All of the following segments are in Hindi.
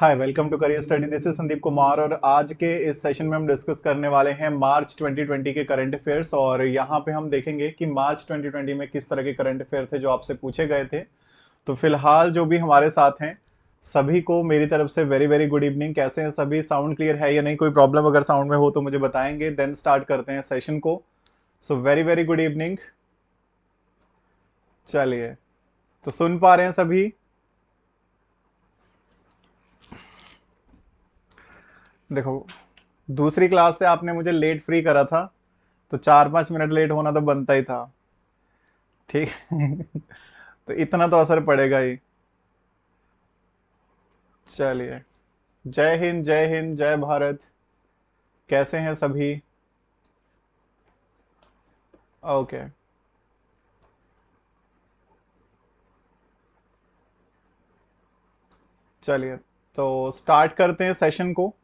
Hi welcome to career study this is Sandeep Kumar और आज के इस सेशन में हम डिस्कस करने वाले हैं मार्च 2020 के करंट अफेयर्स और यहाँ पे हम देखेंगे कि मार्च 2020 में किस तरह के करंट अफेयर थे जो आपसे पूछे गए थे तो फिलहाल जो भी हमारे साथ हैं सभी को मेरी तरफ से वेरी वेरी गुड इवनिंग कैसे हैं सभी साउंड क्लियर है या नहीं कोई प्रॉब्लम अगर साउंड में हो तो मुझे बताएंगे देन स्टार्ट करते हैं सेशन को so very very good evening चलिए तो सुन पा रहे हैं सभी देखो दूसरी क्लास से आपने मुझे लेट फ्री करा था तो चार पांच मिनट लेट होना तो बनता ही था ठीक तो इतना तो असर पड़ेगा ही चलिए जय हिंद जय हिंद जय भारत कैसे हैं सभी ओके okay. चलिए तो स्टार्ट करते हैं सेशन को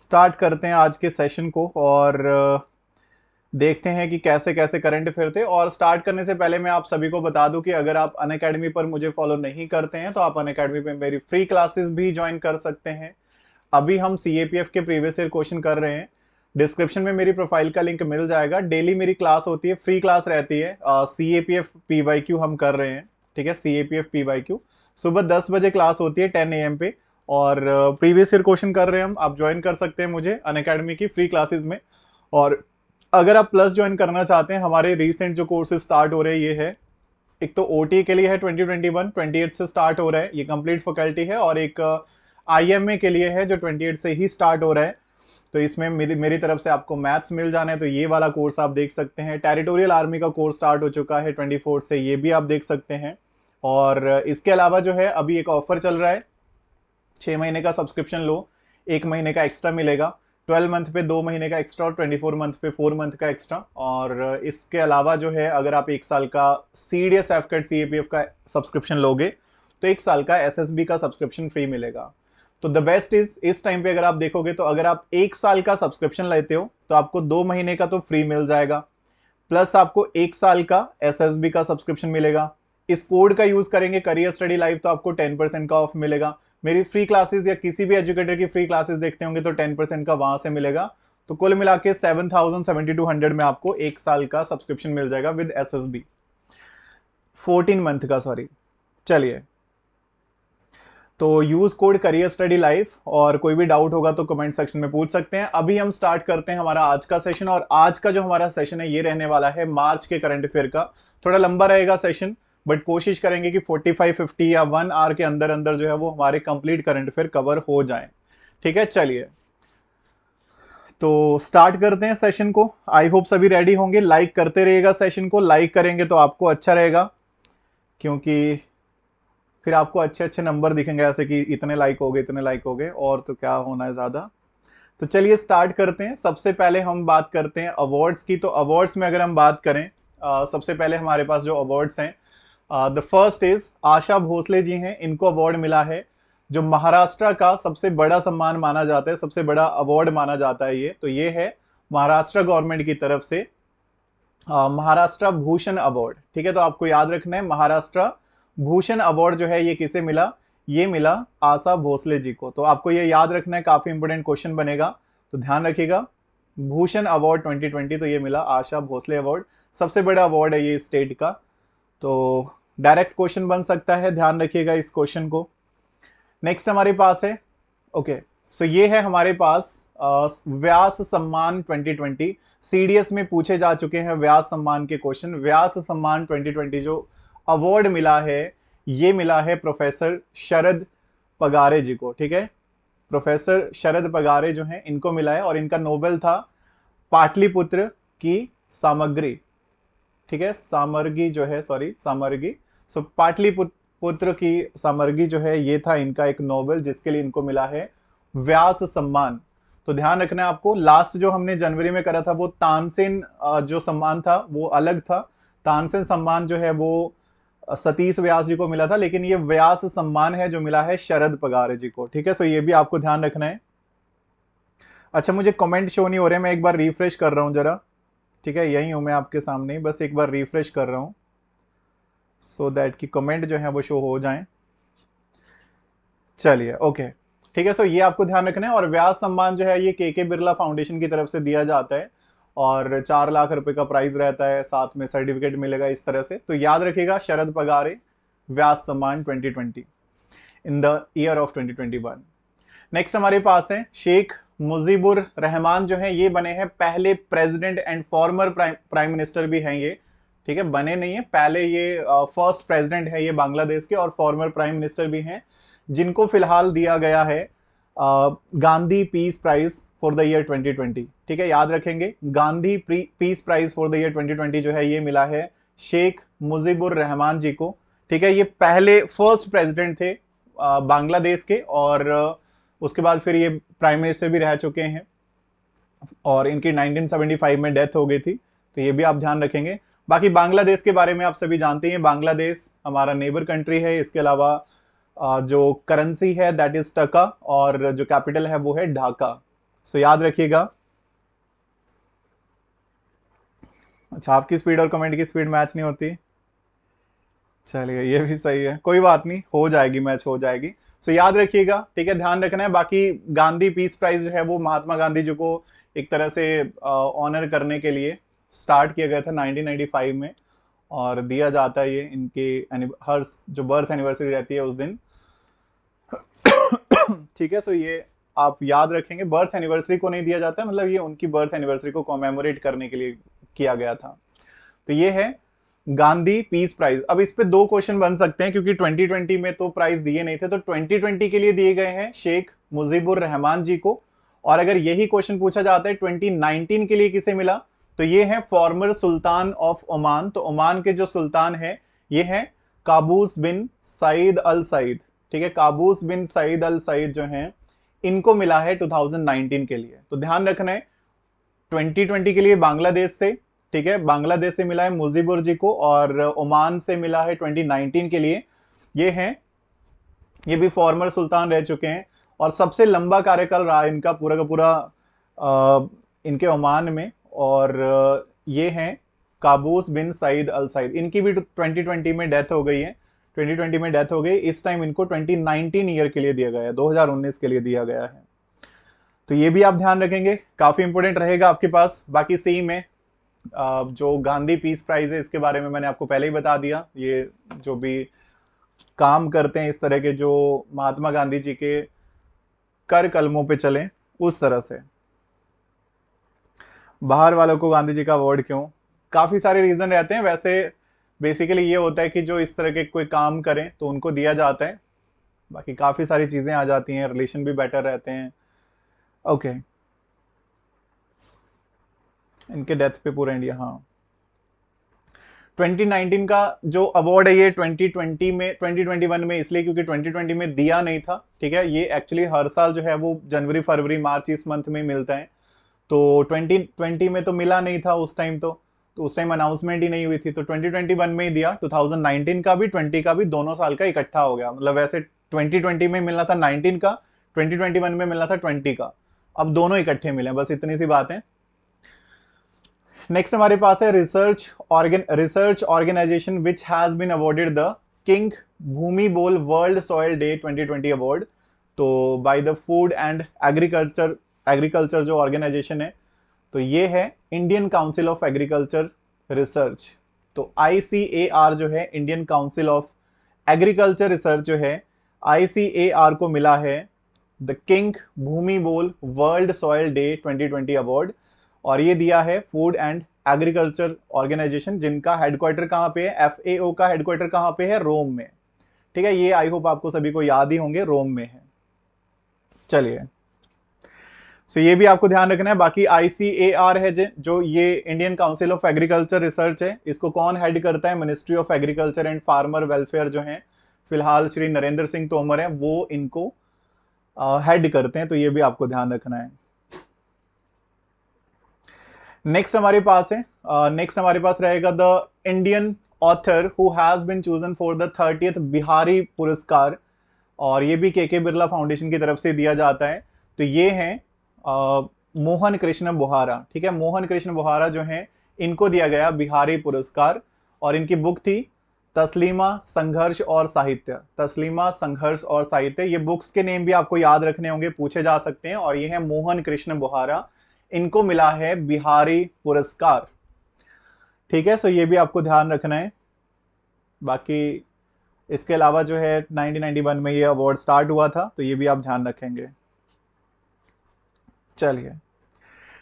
स्टार्ट करते हैं आज के सेशन को और देखते हैं कि कैसे कैसे करंट अफेयर थे और स्टार्ट करने से पहले मैं आप सभी को बता दूं कि अगर आप अन अकेडमी पर मुझे फॉलो नहीं करते हैं तो आप अन अकेडमी पर मेरी फ्री क्लासेस भी ज्वाइन कर सकते हैं अभी हम सी के प्रीवियस ईयर क्वेश्चन कर रहे हैं डिस्क्रिप्शन में मेरी प्रोफाइल का लिंक मिल जाएगा डेली मेरी क्लास होती है फ्री क्लास रहती है C A P F P Y Q हम कर रहे हैं ठीक है C A P F P Y Q सुबह दस बजे क्लास होती है टेन ए एम पे और प्रीवियस ईयर क्वेश्चन कर रहे हैं हम आप ज्वाइन कर सकते हैं मुझे अन अकेडमी की फ्री क्लासेज में और अगर आप प्लस ज्वाइन करना चाहते हैं हमारे रिसेंट जो कोर्सेज स्टार्ट हो रहे हैं ये है एक तो ओ के लिए है twenty twenty one twenty eight से स्टार्ट हो रहा है ये कंप्लीट फैकल्टी है और एक आई के लिए है जो एट से ही स्टार्ट हो रहा है तो इसमें मेरी मेरी तरफ से आपको मैथ्स मिल जाना है तो ये वाला कोर्स आप देख सकते हैं टेरिटोरियल आर्मी का कोर्स स्टार्ट हो चुका है ट्वेंटी फोर्थ से ये भी आप देख सकते हैं और इसके अलावा जो है अभी एक ऑफर चल रहा है छः महीने का सब्सक्रिप्शन लो एक महीने का एक्स्ट्रा मिलेगा ट्वेल्व मंथ पे दो महीने का एक्स्ट्रा और ट्वेंटी फोर मंथ पे फोर मंथ का एक्स्ट्रा और इसके अलावा जो है अगर आप एक साल का सी डी एस एफ का सब्सक्रिप्शन लोगे तो एक साल का एस एस बी का सब्सक्रिप्शन फ्री मिलेगा तो द बेस्ट इज इस टाइम पे अगर आप देखोगे तो अगर आप एक साल का सब्सक्रिप्शन लेते हो तो आपको दो महीने का तो फ्री मिल जाएगा प्लस आपको एक साल का एस का सब्सक्रिप्शन मिलेगा इस कोड का यूज़ करेंगे करियर स्टडी लाइव तो आपको टेन परसेंट का ऑफ मिलेगा मेरी फ्री क्लासेस या किसी भी एजुकेटर की फ्री क्लासेस देखते होंगे तो टेन परसेंट का वहां से मिलेगा तो कुल मिला के seven thousand seventy two hundred में आपको एक साल का सब्सक्रिप्शन मिल जाएगा with S S fourteen month का सॉरी चलिए तो use code career study life और कोई भी डाउट होगा तो कमेंट सेक्शन में पूछ सकते हैं अभी हम स्टार्ट करते हैं हमारा आज का सेशन और आज का जो हमारा सेशन है ये रहने वाला है मार्च के करंट अफेयर का थोड़ा लंबा रहेगा सेशन बट कोशिश करेंगे कि 45, 50 या वन आवर के अंदर अंदर जो है वो हमारे कंप्लीट करंट अफेयर कवर हो जाए ठीक है चलिए तो स्टार्ट करते हैं सेशन को आई होप सभी रेडी होंगे लाइक करते रहिएगा सेशन को लाइक करेंगे तो आपको अच्छा रहेगा क्योंकि फिर आपको अच्छे अच्छे नंबर दिखेंगे ऐसे कि इतने लाइक हो गए इतने लाइक हो गए और तो क्या होना है ज़्यादा तो चलिए स्टार्ट करते हैं सबसे पहले हम बात करते हैं अवार्ड्स की तो अवार्ड्स में अगर हम बात करें आ, सबसे पहले हमारे पास जो अवार्ड्स हैं the first is Asha Bhosle ji हैं इनको अवार्ड मिला है जो महाराष्ट्र का सबसे बड़ा सम्मान माना जाता है सबसे बड़ा अवार्ड माना जाता है ये तो ये है महाराष्ट्र गवर्नमेंट की तरफ से महाराष्ट्र भूषण अवार्ड ठीक है तो आपको याद रखना है महाराष्ट्र भूषण अवार्ड जो है ये किसे मिला ये मिला आशा भोसले जी को तो आपको ये याद रखना है काफ़ी इंपोर्टेंट क्वेश्चन बनेगा तो ध्यान रखिएगा भूषण अवार्ड 2020 तो ये मिला आशा भोसले अवार्ड सबसे बड़ा अवार्ड है ये स्टेट का तो डायरेक्ट क्वेश्चन बन सकता है ध्यान रखिएगा इस क्वेश्चन को नेक्स्ट हमारे पास है ओके सो ये है हमारे पास व्यास सम्मान 2020 सीडीएस में पूछे जा चुके हैं व्यास सम्मान के क्वेश्चन व्यास सम्मान 2020 जो अवार्ड मिला है ये मिला है प्रोफेसर शरद पगारे जी को ठीक है प्रोफेसर शरद पगारे जो हैं इनको मिला है और इनका नोबेल था पाटलिपुत्र की सामग्री ठीक है सामर्गी जो है सॉरी सामर्गी सो पाटलिपुत्र की सामर्गी जो है ये था इनका एक नोबेल जिसके लिए इनको मिला है व्यास सम्मान तो ध्यान रखना आपको लास्ट जो हमने जनवरी में करा था वो तानसेन जो सम्मान था वो अलग था तानसेन सम्मान जो है वो सतीश व्यास जी को मिला था लेकिन ये व्यास सम्मान है जो मिला है शरद पगार जी को ठीक है सो ये भी आपको ध्यान रखना है अच्छा मुझे कमेंट शो नहीं हो रहे मैं एक बार रिफ्रेश कर रहा हूँ जरा ठीक है यही हूँ मैं आपके सामने बस एक बार रिफ्रेश कर रहा हूँ सो so दैट कि कमेंट जो है वो शो हो जाए चलिए ओके ठीक है सो ये आपको ध्यान रखना है और व्यास सम्मान जो है ये के के बिरला फाउंडेशन की तरफ से दिया जाता है और चार लाख रुपए का प्राइज रहता है साथ में सर्टिफिकेट मिलेगा इस तरह से तो याद रखिएगा शरद पगारे व्यास सम्मान 2020 in the year of 2021 next हमारे पास है शेख मुजीबुर रहमान जो है ये बने हैं पहले president and former prime minister भी हैं ये ठीक है बने नहीं है पहले ये फर्स्ट प्रेसिडेंट है ये बांग्लादेश के और फॉर्मर प्राइम मिनिस्टर भी हैं जिनको फिलहाल दिया गया है Gandhi peace prize for the year 2020 ठीक है याद रखेंगे Gandhi peace prize for the year 2020 जो है ये मिला है शेख मुजीबुर रहमान जी को ठीक है ये पहले फर्स्ट प्रेसिडेंट थे बांग्लादेश के और उसके बाद फिर ये प्राइम मिनिस्टर भी रह चुके हैं और इनकी 1975 में डेथ हो गई थी तो ये भी आप ध्यान रखेंगे बाकी बांग्लादेश के बारे में आप सभी जानते हैं बांग्लादेश हमारा नेबर कंट्री है इसके अलावा जो करेंसी है दैट इज टका और जो कैपिटल है वो है ढाका सो so, याद रखिएगा अच्छा आपकी स्पीड और कमेंट की स्पीड मैच नहीं होती चलिए ये भी सही है कोई बात नहीं हो जाएगी मैच हो जाएगी सो so, याद रखिएगा ठीक है ध्यान रखना है बाकी गांधी पीस प्राइज जो है वो महात्मा गांधी जी को एक तरह से ऑनर करने के लिए स्टार्ट किया गया था 1995 में और दिया जाता है ये इनके हर जो बर्थ एनिवर्सरी रहती है उस दिन ठीक है सो ये आप याद रखेंगे बर्थ एनिवर्सरी को नहीं दिया जाता मतलब ये उनकी बर्थ एनिवर्सरी को कॉमेमोरेट करने के लिए किया गया था तो ये है गांधी पीस प्राइज अब इस पर दो क्वेश्चन बन सकते हैं क्योंकि 2020 में तो प्राइज दिए नहीं थे तो 2020 के लिए दिए गए हैं शेख मुजीबुर रहमान जी को और अगर यही क्वेश्चन पूछा जाता है 2019 के लिए किसे मिला तो ये है फॉर्मर सुल्तान ऑफ ओमान तो ओमान के जो सुल्तान है ये है Qaboos bin Said al Said ठीक है Qaboos bin Said al Said जो हैं इनको मिला है 2019 के लिए तो ध्यान रखना है 2020 के लिए बांग्लादेश से ठीक है बांग्लादेश से मिला है मुजीबुर जी को और ओमान से मिला है 2019 के लिए ये हैं ये भी फॉर्मर सुल्तान रह चुके हैं और सबसे लंबा कार्यकाल रहा इनका पूरा का पूरा आ, इनके ओमान में और ये हैं Qaboos bin Said al Said इनकी भी 2020 में डेथ हो गई है 2020 में डेथ हो गई इस टाइम इनको 2019 ईयर के लिए दिया गया है 2019 के लिए दिया गया है तो ये भी आप ध्यान रखेंगे काफ़ी इंपॉर्टेंट रहेगा आपके पास बाकी सेम है जो गांधी पीस प्राइज है इसके बारे में मैंने आपको पहले ही बता दिया ये जो भी काम करते हैं इस तरह के जो महात्मा गांधी जी के कर कलमों पे चले उस तरह से बाहर वालों को गांधी जी का अवार्ड क्यों काफ़ी सारे रीज़न रहते हैं वैसे बेसिकली ये होता है कि जो इस तरह के कोई काम करें तो उनको दिया जाता है बाकी काफ़ी सारी चीज़ें आ जाती हैं रिलेशन भी बेटर रहते हैं ओके okay. इनके डेथ पे पूरा इंडिया हाँ 2019 का जो अवार्ड है ये 2020 में 2021 में इसलिए क्योंकि 2020 में दिया नहीं था ठीक है ये एक्चुअली हर साल जो है वो जनवरी फरवरी मार्च इस मंथ में मिलता है तो 2020 में तो मिला नहीं था उस टाइम तो तो उस टाइम अनाउंसमेंट ही नहीं हुई थी तो 2021 में ही दिया 2019 का भी 20 का भी दोनों साल का इकट्ठा हो गया मतलब वैसे 2020 में मिलना था 19 का 2021 में मिलना था 20 का अब दोनों इकट्ठे मिले बस इतनी सी बात है नेक्स्ट हमारे पास है research organ research organization which has been awarded the king Bhumibol world soil day 2020 award तो by the food and agriculture agriculture जो ऑर्गेनाइजेशन है तो ये है Indian council of agriculture research तो आई जो है Indian council of agriculture research जो है आई को मिला है the king Bhumibol world soil day 2020 award और ये दिया है फूड एंड एग्रीकल्चर ऑर्गेनाइजेशन जिनका हेडक्वार्टर कहाँ पे है एफ का हेडक्वार्टर कहाँ पे है रोम में ठीक है ये आई होप आपको सभी को याद ही होंगे रोम में है चलिए सो ये भी आपको ध्यान रखना है बाकी आईसीएआर है जो ये Indian council of agriculture research है इसको कौन हेड करता है ministry of agriculture and farmer welfare जो है फिलहाल श्री नरेंद्र सिंह तोमर है वो इनको हेड uh, करते हैं तो ये भी आपको ध्यान रखना है नेक्स्ट हमारे पास है नेक्स्ट uh, हमारे पास रहेगा the Indian author who has been chosen for the thirtieth Bihari पुरस्कार और ये भी के के बिरला फाउंडेशन की तरफ से दिया जाता है तो ये हैं मोहन कृष्ण बुहारा ठीक है मोहन कृष्ण बुहारा जो हैं इनको दिया गया बिहारी पुरस्कार और इनकी बुक थी तस्लीमा संघर्ष और साहित्य तस्लीमा संघर्ष और साहित्य ये बुक्स के नेम भी आपको याद रखने होंगे पूछे जा सकते हैं और ये है मोहन कृष्ण बुहारा इनको मिला है बिहारी पुरस्कार ठीक है सो ये भी आपको ध्यान रखना है बाकी इसके अलावा जो है 1991 में ये अवार्ड स्टार्ट हुआ था तो ये भी आप ध्यान रखेंगे चलिए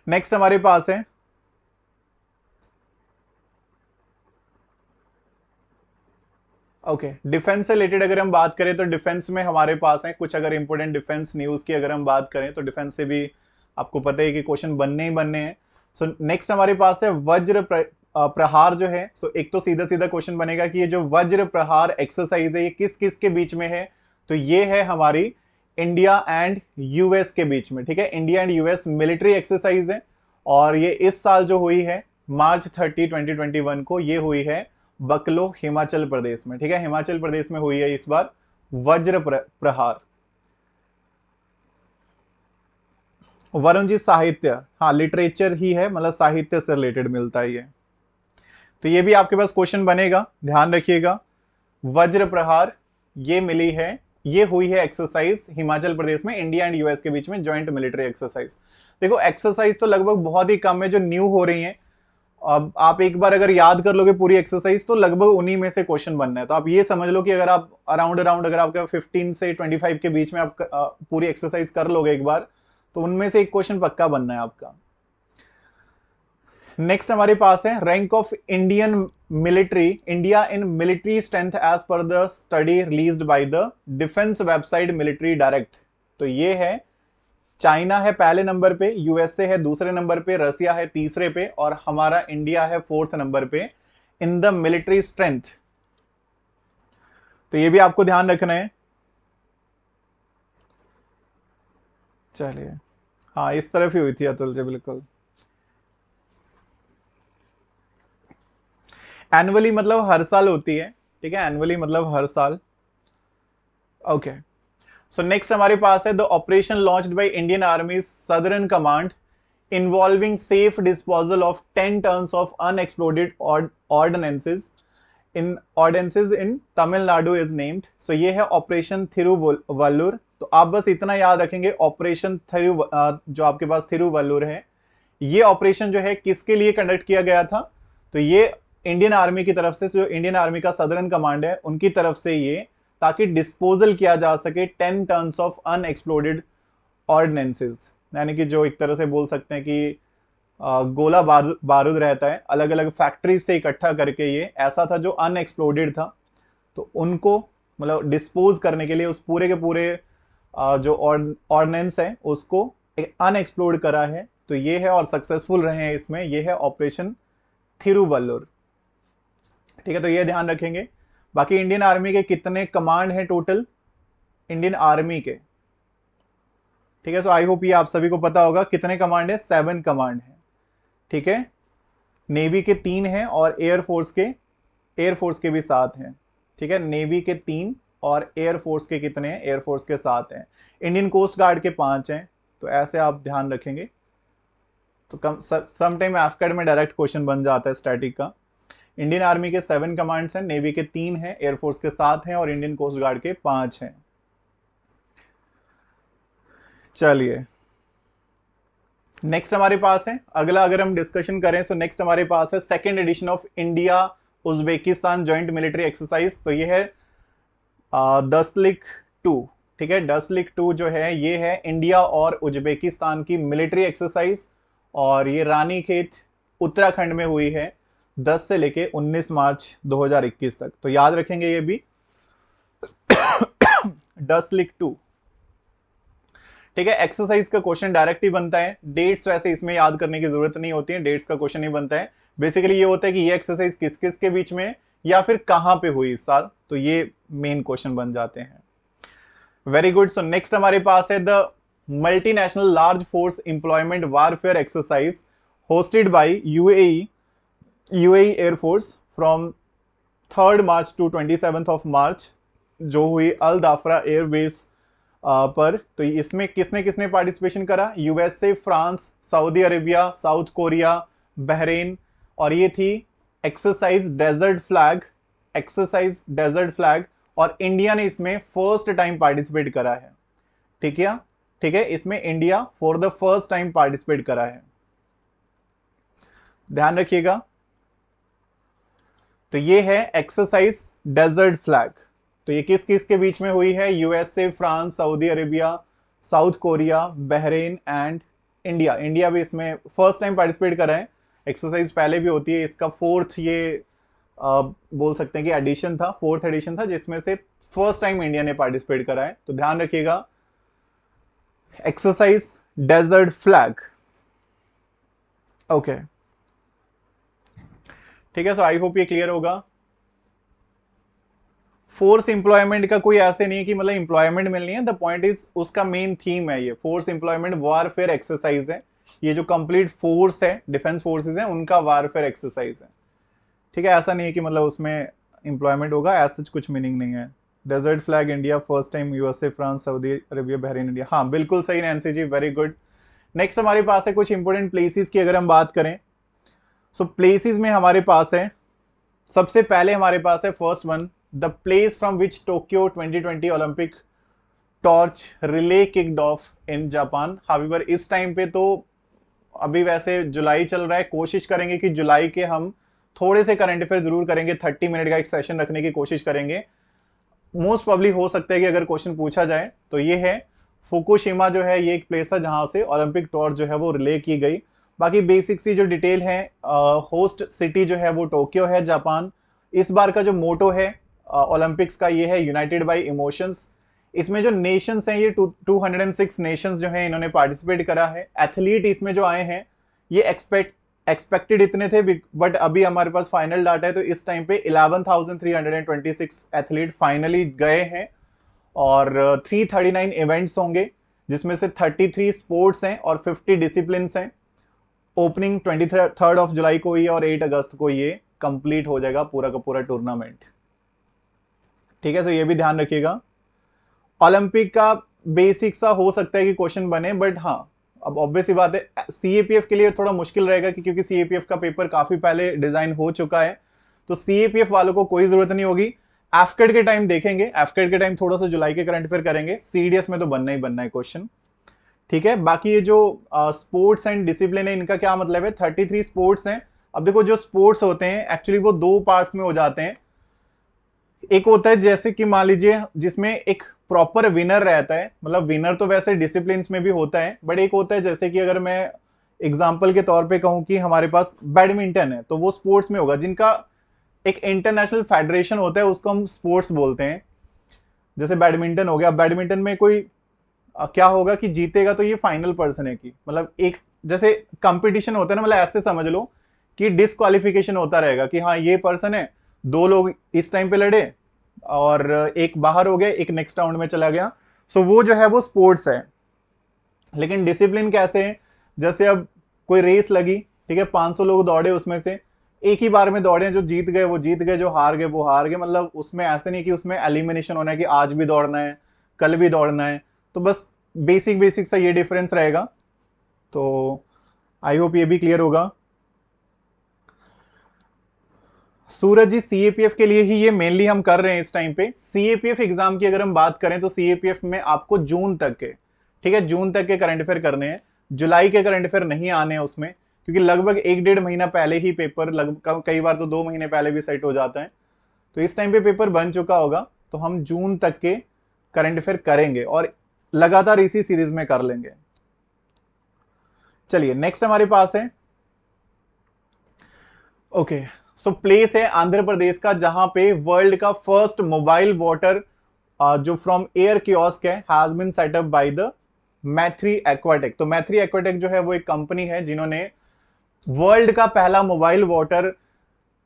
नेक्स्ट हमारे पास है ओके डिफेंस से रिलेटेड अगर हम बात करें तो डिफेंस में हमारे पास है कुछ अगर इंपोर्टेंट डिफेंस न्यूज़ की अगर हम बात करें तो डिफेंस से भी आपको पता है कि क्वेश्चन बनने ही बनने हैं सो so, नेक्स्ट हमारे पास है वज्र प्रहार जो है सो so, एक तो सीधा सीधा क्वेश्चन बनेगा कि ये जो वज्र प्रहार एक्सरसाइज है ये किस किस के बीच में है तो ये है हमारी इंडिया एंड यूएस के बीच में ठीक है India and US military exercise है और ये इस साल जो हुई है मार्च 30 2021 को ये हुई है बकलो हिमाचल प्रदेश में ठीक है हिमाचल प्रदेश में हुई है इस बार वज्र प्रहार वरुण जी साहित्य हाँ लिटरेचर ही है मतलब साहित्य से रिलेटेड मिलता ही है तो ये भी आपके पास क्वेश्चन बनेगा ध्यान रखिएगा वज्र प्रहार ये मिली है ये हुई है एक्सरसाइज हिमाचल प्रदेश में इंडिया एंड यूएस के बीच में ज्वाइंट मिलिट्री एक्सरसाइज देखो एक्सरसाइज तो लगभग बहुत ही कम है जो न्यू हो रही है अब आप एक बार अगर याद कर लोगे पूरी एक्सरसाइज तो लगभग उन्हीं में से क्वेश्चन बनना है तो आप ये समझ लो कि अगर आप अराउंड अराउंड अगर आपके 15 से 25 के बीच में आप पूरी एक्सरसाइज कर लोगे एक बार तो उनमें से एक क्वेश्चन पक्का बनना है आपका नेक्स्ट हमारे पास है rank of Indian military India in military strength as per the study release by the defence website military direct तो ये है चाइना है पहले नंबर पे यूएसए है दूसरे नंबर पे रसिया है तीसरे पे और हमारा इंडिया है फोर्थ नंबर पे इन द मिलिट्री स्ट्रेंथ तो ये भी आपको ध्यान रखना है चलिए हाँ इस तरफ ही हुई थी अतुल जी बिल्कुल एनुअली मतलब हर साल होती है ठीक है एनुअली मतलब हर साल ओके सो नेक्स्ट हमारे पास है the operation launch by Indian army southern command involving safe disposal of ten tons of unexploded ord in in in Tamil Nadu is named so ये है ऑपरेशन थिरुवल्लूर तो आप बस इतना याद रखेंगे ऑपरेशन थिरु जो आपके पास थिरुवल्लूर है ये ऑपरेशन जो है किसके लिए कंडक्ट किया गया था तो ये इंडियन आर्मी की तरफ से जो इंडियन आर्मी का सदरन कमांड है उनकी तरफ से ये ताकि डिस्पोजल किया जा सके ten tons of unexploded ordinances यानी कि जो एक तरह से बोल सकते हैं कि गोला बारूद रहता है अलग अलग फैक्ट्रीज से इकट्ठा करके ये ऐसा था जो अनएक्सप्लोडेड था तो उनको मतलब डिस्पोज करने के लिए उस पूरे के पूरे जो ऑर्डनेंस है उसको अनएक्सप्लोर्ड करा है तो ये है और सक्सेसफुल रहे हैं इसमें ये है ऑपरेशन थिरुवल्लुर ठीक है तो ये ध्यान रखेंगे बाकी इंडियन आर्मी के कितने कमांड हैं टोटल इंडियन आर्मी के ठीक है सो आई होप ये आप सभी को पता होगा कितने कमांड है सेवन कमांड है ठीक है नेवी के तीन हैं और एयरफोर्स के एयरफोर्स के भी सात हैं ठीक है नेवी के तीन और एयरफोर्स के कितने हैं एयरफोर्स के सात हैं इंडियन कोस्ट गार्ड के पांच हैं तो ऐसे आप ध्यान रखेंगे तो कम समाइम एफकेड में डायरेक्ट क्वेश्चन बन जाता है स्टैटिक का इंडियन आर्मी के सेवन कमांड्स हैं नेवी के तीन हैं एयरफोर्स के सात हैं और इंडियन कोस्ट गार्ड के पांच हैं चलिए नेक्स्ट हमारे पास है अगला अगर हम डिस्कशन करें तो नेक्स्ट हमारे पास है second edition of India Uzbekistan joint military exercise तो ये है दस लिख टू ठीक है दस लिख टू जो है ये है इंडिया और उज्बेकिस्तान की मिलिट्री एक्सरसाइज और ये रानी खेत उत्तराखंड में हुई है दस से लेके उन्नीस मार्च दो हजार इक्कीस तक तो याद रखेंगे ये भी डस लिख टू ठीक है एक्सरसाइज का क्वेश्चन डायरेक्ट ही बनता है डेट्स वैसे इसमें याद करने की जरूरत नहीं होती है डेट्स का क्वेश्चन ही बनता है बेसिकली ये होता है कि ये एक्सरसाइज किस किस के बीच में या फिर कहां पे हुई इस साल तो ये मेन क्वेश्चन बन जाते हैं वेरी गुड सो नेक्स्ट हमारे पास है the multinational large force employment warfare exercise hosted by UAE UAE air force from third March to twenty seventh of March जो हुई अल दाफरा एयरबेस पर तो इसमें किसने किसने पार्टिसिपेशन करा USA France Saudi Arabia South Korea Bahrain और ये थी exercise desert flag exercise desert flag और इंडिया ने इसमें फर्स्ट टाइम पार्टिसिपेट करा है ठीक है ठीक है इसमें India for the first time participate करा है ध्यान रखिएगा तो ये है एक्सरसाइज डेजर्ट फ्लैग तो ये किस किस के बीच में हुई है USA France Saudi Arabia South Korea Bahrain and India India भी इसमें फर्स्ट टाइम पार्टिसिपेट कर रहे हैं एक्सरसाइज पहले भी होती है इसका फोर्थ ये आ, बोल सकते हैं कि एडिशन था फोर्थ एडिशन था जिसमें से फर्स्ट टाइम इंडिया ने पार्टिसिपेट करा है तो ध्यान रखिएगा exercise desert flag okay okay. ठीक है सो आई होप ये क्लियर होगा फोर्स इंप्लॉयमेंट का कोई ऐसे नहीं है कि मतलब इंप्लॉयमेंट मिलनी है द पॉइंट इज उसका मेन थीम है ये फोर्स इंप्लॉयमेंट वारफेयर एक्सरसाइज है ये जो कंप्लीट फोर्स है डिफेंस फोर्सेज हैं उनका वारफेयर एक्सरसाइज है ठीक है ऐसा नहीं है कि मतलब उसमें इंप्लॉयमेंट होगा ऐसा कुछ मीनिंग नहीं है desert flag India first time USA France Saudi Arabia Bahrain India हाँ बिल्कुल सही Nancy ji very good next हमारे पास है कुछ इंपॉर्टेंट प्लेसेस की अगर हम बात करें सो so, प्लेसेस में हमारे पास है सबसे पहले हमारे पास है first one the place from which Tokyo 2020 Olympic torch relay kicked off in Japan however इस टाइम पे तो अभी वैसे जुलाई चल रहा है कोशिश करेंगे कि जुलाई के हम थोड़े से करंट अफेयर जरूर करेंगे थर्टी मिनट का एक सेशन रखने की कोशिश करेंगे मोस्ट पब्लिक हो सकता है कि अगर क्वेश्चन पूछा जाए तो ये है फुकुशिमा जो है ये एक प्लेस था जहां से ओलंपिक टॉर्च जो है वो रिले की गई बाकी बेसिक सी जो डिटेल है होस्ट सिटी जो है वो टोक्यो है जापान इस बार का जो मोटो है ओलंपिक्स का ये है यूनाइटेड बाई इमोशंस इसमें जो नेशंस हैं ये सिक्स नेशंस जो हैं इन्होंने पार्टिसिपेट करा है एथलीट इसमें जो आए हैं ये एक्सपेक्ट एक्सपेक्टेड इतने थे बट अभी हमारे पास फाइनल डाटा है तो इस टाइम पे 11,326 एथलीट फाइनली गए हैं और 339 इवेंट्स होंगे जिसमें से 33 स्पोर्ट्स हैं और 50 डिसिप्लिन हैं opening twenty third of July को ही और 8 अगस्त को ये कंप्लीट हो जाएगा पूरा का पूरा टूर्नामेंट ठीक है सो ये भी ध्यान रखिएगा ओलंपिक का बेसिक सा हो सकता है कि क्वेश्चन बने बट हाँ अब ऑब्वियस बात है सीएपीएफ के लिए थोड़ा मुश्किल रहेगा कि क्योंकि सीएपीएफ का पेपर काफ़ी पहले डिज़ाइन हो चुका है तो सीएपीएफ वालों को कोई ज़रूरत नहीं होगी एफकेड के टाइम देखेंगे एफकेट के टाइम थोड़ा सा जुलाई के करंट अफेयर करेंगे सीडीएस में तो बनना ही बनना है क्वेश्चन ठीक है बाकी ये जो स्पोर्ट्स एंड डिसिप्लिन है इनका क्या मतलब है थर्टी थ्री स्पोर्ट्स हैं अब देखो जो स्पोर्ट्स होते हैं एक्चुअली वो दो पार्ट्स में हो जाते हैं एक होता है जैसे कि मान लीजिए जिसमें एक प्रॉपर विनर रहता है मतलब विनर तो वैसे डिसिप्लिन में भी होता है बट एक होता है जैसे कि अगर मैं एग्जाम्पल के तौर पर कहूँ कि हमारे पास बैडमिंटन है तो वो स्पोर्ट्स में होगा जिनका एक इंटरनेशनल फेडरेशन होता है उसको हम स्पोर्ट्स बोलते हैं जैसे बैडमिंटन हो गया बैडमिंटन में कोई क्या होगा कि जीतेगा तो ये फाइनल पर्सन है कि मतलब एक जैसे कंपटीशन होता है ना मतलब ऐसे समझ लो कि डिसक्वालिफिकेशन होता रहेगा कि हाँ ये पर्सन है दो लोग इस टाइम पे लड़े और एक बाहर हो गया एक नेक्स्ट राउंड में चला गया सो वो जो है वो स्पोर्ट्स है लेकिन डिसिप्लिन कैसे है जैसे अब कोई रेस लगी ठीक है 500 लोग दौड़े उसमें से एक ही बार में दौड़े जो जीत गए वो जीत गए जो हार गए वो हार गए मतलब उसमें ऐसे नहीं कि उसमें एलिमिनेशन होना है कि आज भी दौड़ना है कल भी दौड़ना है तो बस बेसिक बेसिक सा ये डिफरेंस रहेगा तो आई होप ये भी क्लियर होगा सूरज जी सी के लिए ही ये मेनली हम कर रहे हैं इस टाइम पे सी एग्जाम की अगर हम बात करें तो सी में आपको जून तक के ठीक है जून तक के करंट अफेयर करने हैं जुलाई के करंट अफेयर नहीं आने हैं उसमें क्योंकि लगभग एक डेढ़ महीना पहले ही पेपर लग कई बार तो दो महीने पहले भी सेट हो जाता है तो इस टाइम पे पेपर बन चुका होगा तो हम जून तक के करंट अफेयर करेंगे और लगातार इसी सीरीज में कर लेंगे चलिए नेक्स्ट हमारे पास है ओके सो प्लेस है आंध्र प्रदेश का जहां पे वर्ल्ड का फर्स्ट मोबाइल वाटर जो फ्रॉम एयर क्योस्क है has been set up by the Maithri Aquatech तो मैथ्री एक्वाटेक जो है वो एक कंपनी है जिन्होंने वर्ल्ड का पहला मोबाइल वाटर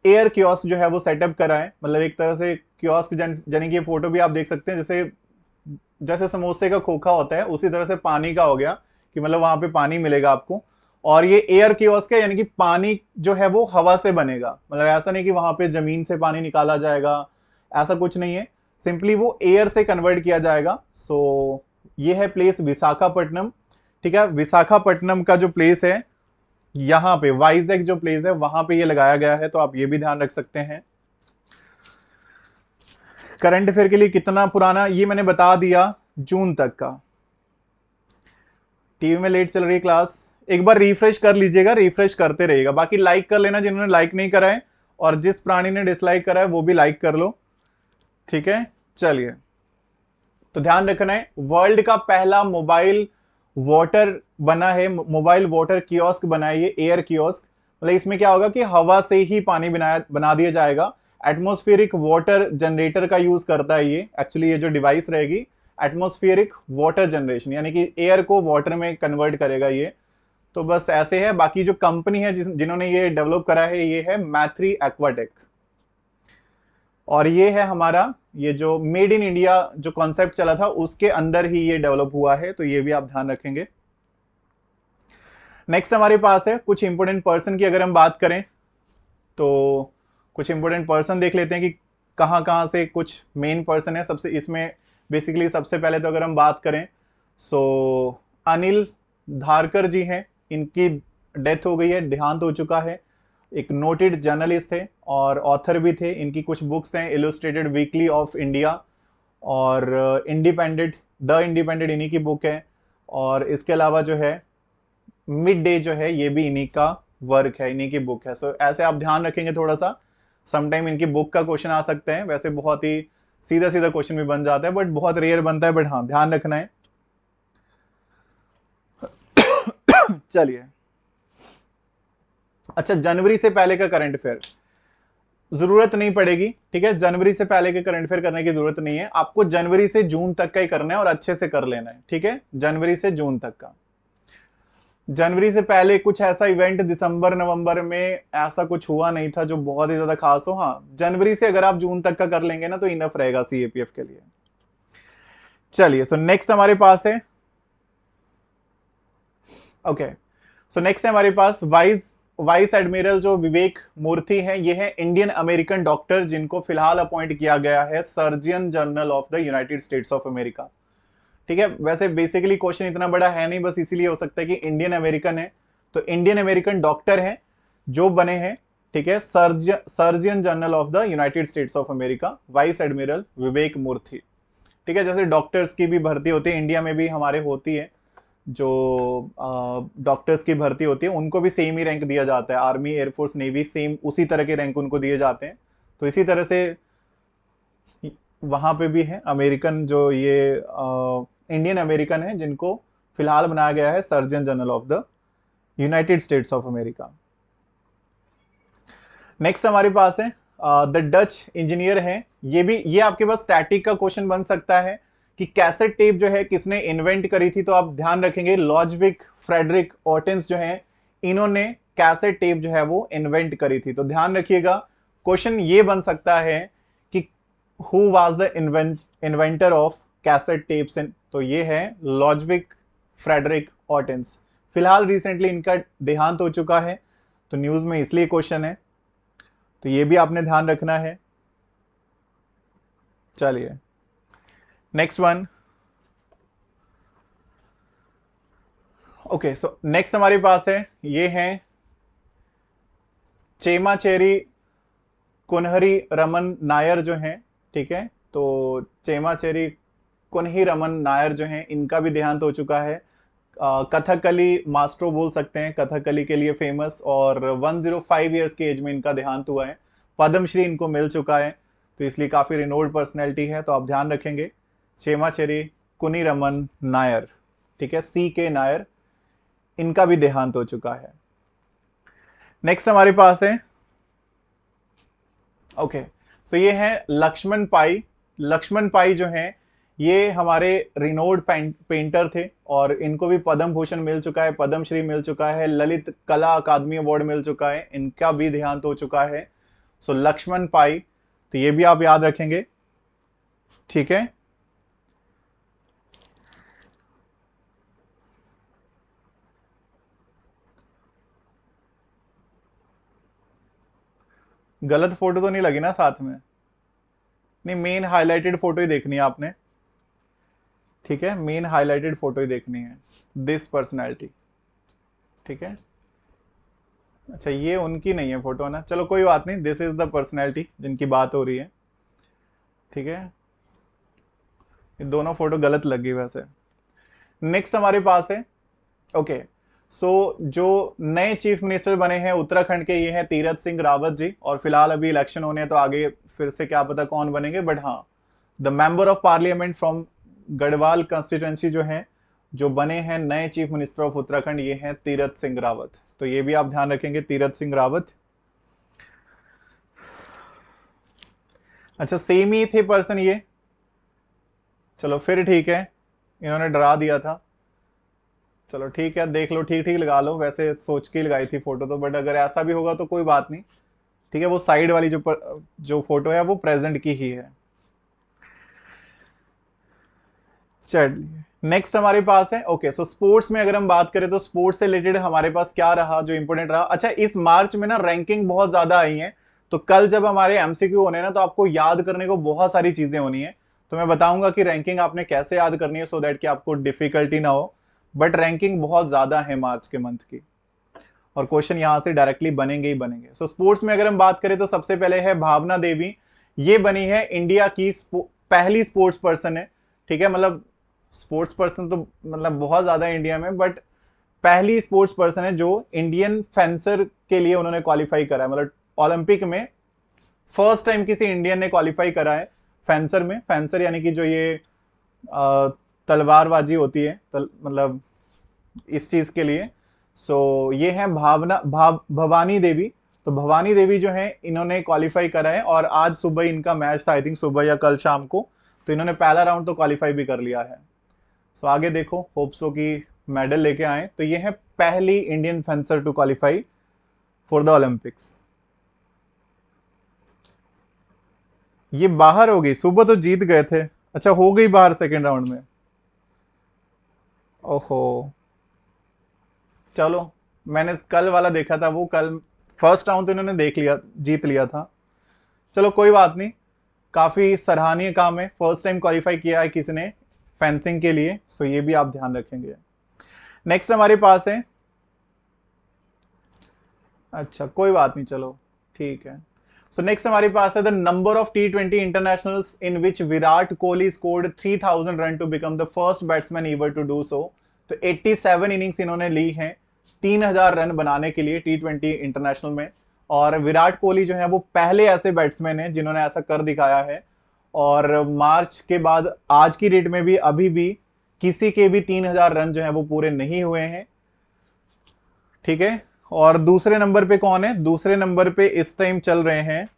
एयर क्योस्क जो है वो सेटअप करा है मतलब एक तरह से क्योस्क जन, यानी कि फोटो भी आप देख सकते हैं जैसे जैसे समोसे का खोखा होता है उसी तरह से पानी का हो गया कि मतलब वहां पे पानी मिलेगा आपको और ये एयर कियोस्क है यानी कि पानी जो है वो हवा से बनेगा मतलब ऐसा नहीं कि वहां पे ज़मीन से पानी निकाला जाएगा ऐसा कुछ नहीं है सिंपली वो एयर से कन्वर्ट किया जाएगा सो so, ये है प्लेस विशाखापट्टनम ठीक है विशाखापट्टनम का जो प्लेस है यहाँ पे वाइजैक जो प्लेस है वहां पे ये लगाया गया है तो आप ये भी ध्यान रख सकते हैं करंट अफेयर के लिए कितना पुराना ये मैंने बता दिया जून तक का टीवी में लेट चल रही है क्लास एक बार रिफ्रेश कर लीजिएगा रिफ्रेश करते रहिएगा बाकी लाइक कर लेना जिन्होंने लाइक नहीं करा है और जिस प्राणी ने डिसलाइक करा है वो भी लाइक कर लो ठीक है चलिए तो ध्यान रखना है वर्ल्ड का पहला मोबाइल वाटर बना है मोबाइल वाटर कियोस्क बना है एयर कियोस्क मतलब इसमें क्या होगा कि हवा से ही पानी बनाया बना दिया जाएगा एटमोस्फेरिक वाटर जनरेटर का यूज़ करता है ये एक्चुअली ये जो डिवाइस रहेगी एटमोस्फेरिक वाटर जनरेशन यानी कि एयर को वाटर में कन्वर्ट करेगा ये तो बस ऐसे है बाकी जो कंपनी है जिन्होंने ये डेवलप करा है ये है मैथ्री एक्वाटेक और ये है हमारा ये जो मेड इन इंडिया जो कॉन्सेप्ट चला था उसके अंदर ही ये डेवलप हुआ है तो ये भी आप ध्यान रखेंगे नेक्स्ट हमारे पास है कुछ इंपोर्टेंट पर्सन की अगर हम बात करें तो कुछ इंपॉर्टेंट पर्सन देख लेते हैं कि कहाँ कहाँ से कुछ मेन पर्सन है सबसे इसमें बेसिकली सबसे पहले तो अगर हम बात करें सो अनिल धारकर जी हैं इनकी डेथ हो गई है देहांत हो चुका है एक नोटेड जर्नलिस्ट थे और ऑथर भी थे इनकी कुछ बुक्स हैं इलुस्ट्रेटेड वीकली ऑफ इंडिया और इंडिपेंडेंट द इंडिपेंडेंट इन्हीं की बुक है और इसके अलावा जो है मिड डे जो है ये भी इन्हीं का वर्क है इन्हीं की बुक है सो so, ऐसे आप ध्यान रखेंगे थोड़ा सा समटाइम इनकी बुक का क्वेश्चन आ सकते हैं वैसे बहुत ही सीधा सीधा क्वेश्चन भी बन जाता है बट बहुत रेयर बनता है बट हाँ ध्यान रखना है चलिए अच्छा जनवरी से पहले का करंट अफेयर जरूरत नहीं पड़ेगी ठीक है जनवरी से पहले के करंट अफेयर करने की जरूरत नहीं है आपको जनवरी से जून तक का ही करना है और अच्छे से कर लेना है ठीक है जनवरी से जून तक का जनवरी से पहले कुछ ऐसा इवेंट दिसंबर नवंबर में ऐसा कुछ हुआ नहीं था जो बहुत ही ज़्यादा खास हो हाँ जनवरी से अगर आप जून तक का कर लेंगे ना तो इनफ रहेगा सीएपीएफ के लिए चलिए सो नेक्स्ट हमारे पास है ओके सो नेक्स्ट है हमारे पास वाइस वाइस एडमिरल जो विवेक मूर्ति हैं ये हैं इंडियन अमेरिकन डॉक्टर जिनको फिलहाल अपॉइंट किया गया है surgeon general of the United States of America ठीक है वैसे बेसिकली क्वेश्चन इतना बड़ा है नहीं बस इसीलिए हो सकता है कि इंडियन अमेरिकन है तो इंडियन अमेरिकन डॉक्टर हैं जो बने हैं ठीक है surge surgeon general of the United States of America vice admiral Vivek Murthy ठीक है जैसे डॉक्टर्स की भी भर्ती होती है इंडिया में भी हमारे होती है जो डॉक्टर्स की भर्ती होती है उनको भी सेम ही रैंक दिया जाता है आर्मी एयरफोर्स नेवी सेम उसी तरह के रैंक उनको दिए जाते हैं तो इसी तरह से वहाँ पे भी है अमेरिकन जो ये आ, इंडियन अमेरिकन हैं जिनको फिलहाल बनाया गया है surgeon general of the United States of America next हमारे पास है द डच इंजीनियर है ये भी ये आपके पास स्टैटिक का क्वेश्चन बन सकता है कि कैसे टेप जो है किसने इन्वेंट करी थी तो आप ध्यान रखेंगे लॉजविक फ्रेडरिक ऑटेंस जो है इन्होंने कैसे टेप जो है वो इन्वेंट करी थी तो ध्यान रखिएगा क्वेश्चन ये बन सकता है कि who was the invent inventor of cassette tapes and तो ये है लॉजविक फ्रेडरिक ऑटेंस फिलहाल रिसेंटली इनका देहांत हो चुका है तो न्यूज़ में इसलिए क्वेश्चन है तो ये भी आपने ध्यान रखना है चलिए next one okay so next हमारे पास है ये है चेमा चेरी कुनहरी रमन नायर जो हैं ठीक है तो चेमा चेरी कुन्ही रमन नायर जो हैं इनका भी देहांत हो चुका है कथकली मास्टरो बोल सकते हैं कथकली के लिए फेमस और 105 जीरो ईयर्स की एज में इनका देहांत हुआ है पद्मश्री इनको मिल चुका है तो इसलिए काफ़ी रिनोल्ड पर्सनैलिटी है तो आप ध्यान रखेंगे चेमाचेरी कुनी रमन नायर ठीक है सी के नायर इनका भी देहांत हो चुका है नेक्स्ट हमारे पास है ओके okay, सो so ये है लक्ष्मण पाई लक्ष्मण पाई जो हैं ये हमारे रिनोड पेंटर थे और इनको भी पद्म भूषण मिल चुका है पद्मश्री मिल चुका है ललित कला अकादमी अवार्ड मिल चुका है इनका भी देहांत हो चुका है सो लक्ष्मण पाई तो ये भी आप याद रखेंगे ठीक है गलत फोटो तो नहीं लगी ना साथ में नहीं मेन हाईलाइटेड फोटो ही देखनी है आपने ठीक है मेन हाईलाइटेड फोटो ही देखनी है दिस पर्सनैलिटी ठीक है अच्छा ये उनकी नहीं है फोटो ना चलो कोई बात नहीं दिस इज द पर्सनैलिटी जिनकी बात हो रही है ठीक है ये दोनों फोटो गलत लगी वैसे नेक्स्ट हमारे पास है ओके सो so, जो नए चीफ मिनिस्टर बने हैं उत्तराखंड के ये हैं तीरथ सिंह रावत जी और फिलहाल अभी इलेक्शन होने हैं तो आगे फिर से क्या पता कौन बनेंगे बट हाँ the member of parliament from Garhwal constituency जो है जो बने हैं नए चीफ मिनिस्टर ऑफ उत्तराखंड ये हैं तीरथ सिंह रावत तो ये भी आप ध्यान रखेंगे तीरथ सिंह रावत अच्छा सेम ही थे पर्सन ये चलो फिर ठीक है इन्होंने डरा दिया था चलो ठीक है देख लो ठीक ठीक लगा लो वैसे सोच के लगाई थी फोटो तो बट अगर ऐसा भी होगा तो कोई बात नहीं ठीक है वो साइड वाली जो पर, जो फोटो है वो प्रेजेंट की ही है चलिए नेक्स्ट हमारे पास है ओके सो स्पोर्ट्स में अगर हम बात करें तो स्पोर्ट्स से रिलेटेड हमारे पास क्या रहा जो इंपोर्टेंट रहा अच्छा इस मार्च में ना रैंकिंग बहुत ज़्यादा आई है तो कल जब हमारे एमसीक्यू होने ना तो आपको याद करने को बहुत सारी चीज़ें होनी है तो मैं बताऊंगा कि रैंकिंग आपने कैसे याद करनी है सो so दैट कि आपको डिफिकल्टी ना हो बट रैंकिंग बहुत ज़्यादा है मार्च के मंथ की और क्वेश्चन यहाँ से डायरेक्टली बनेंगे ही बनेंगे सो so, स्पोर्ट्स में अगर हम बात करें तो सबसे पहले है भावना देवी ये बनी है इंडिया की पहली स्पोर्ट्स पर्सन है ठीक है मतलब स्पोर्ट्स पर्सन तो मतलब बहुत ज़्यादा इंडिया में बट पहली स्पोर्ट्स पर्सन है जो इंडियन फेंसर के लिए उन्होंने क्वालिफाई करा है मतलब ओलंपिक में फर्स्ट टाइम किसी इंडियन ने क्वालिफाई करा है फेंसर में फेंसर यानी कि जो ये तलवारबाजी होती है तल, मतलब इस चीज़ के लिए सो so, ये है भावना भाव भवानी देवी तो भवानी देवी जो है इन्होंने क्वालिफाई करा है और आज सुबह इनका मैच था आई थिंक सुबह या कल शाम को तो इन्होंने पहला राउंड तो क्वालिफाई भी कर लिया है सो आगे देखो होप्सो की मेडल लेके आए तो ये है पहली Indian fencer to qualify for the Olympics ये बाहर हो गई सुबह तो जीत गए थे अच्छा हो गई बाहर सेकेंड राउंड में ओहो चलो मैंने कल वाला देखा था वो कल फर्स्ट राउंड तो इन्होंने देख लिया जीत लिया था चलो कोई बात नहीं काफ़ी सराहनीय काम है फर्स्ट टाइम क्वालिफाई किया है किसी ने फेंसिंग के लिए सो ये भी आप ध्यान रखेंगे नेक्स्ट हमारे पास है अच्छा कोई बात नहीं चलो ठीक है सो नेक्स्ट हमारे पास है the number of T twenty international in which Virat Kohli scored thousand run to become the first batsman ever to do so तो 87 इनिंग्स इन्होंने ली तीन 3000 रन बनाने के लिए टी ट्वेंटी इंटरनेशनल में और विराट कोहली जो है वो पहले ऐसे बैट्समैन है जिन्होंने ऐसा कर दिखाया है और मार्च के बाद आज की रेट में भी अभी भी किसी के भी तीन हजार रन जो है वो पूरे नहीं हुए हैं ठीक है और दूसरे नंबर पे कौन है दूसरे नंबर पे इस टाइम चल रहे हैं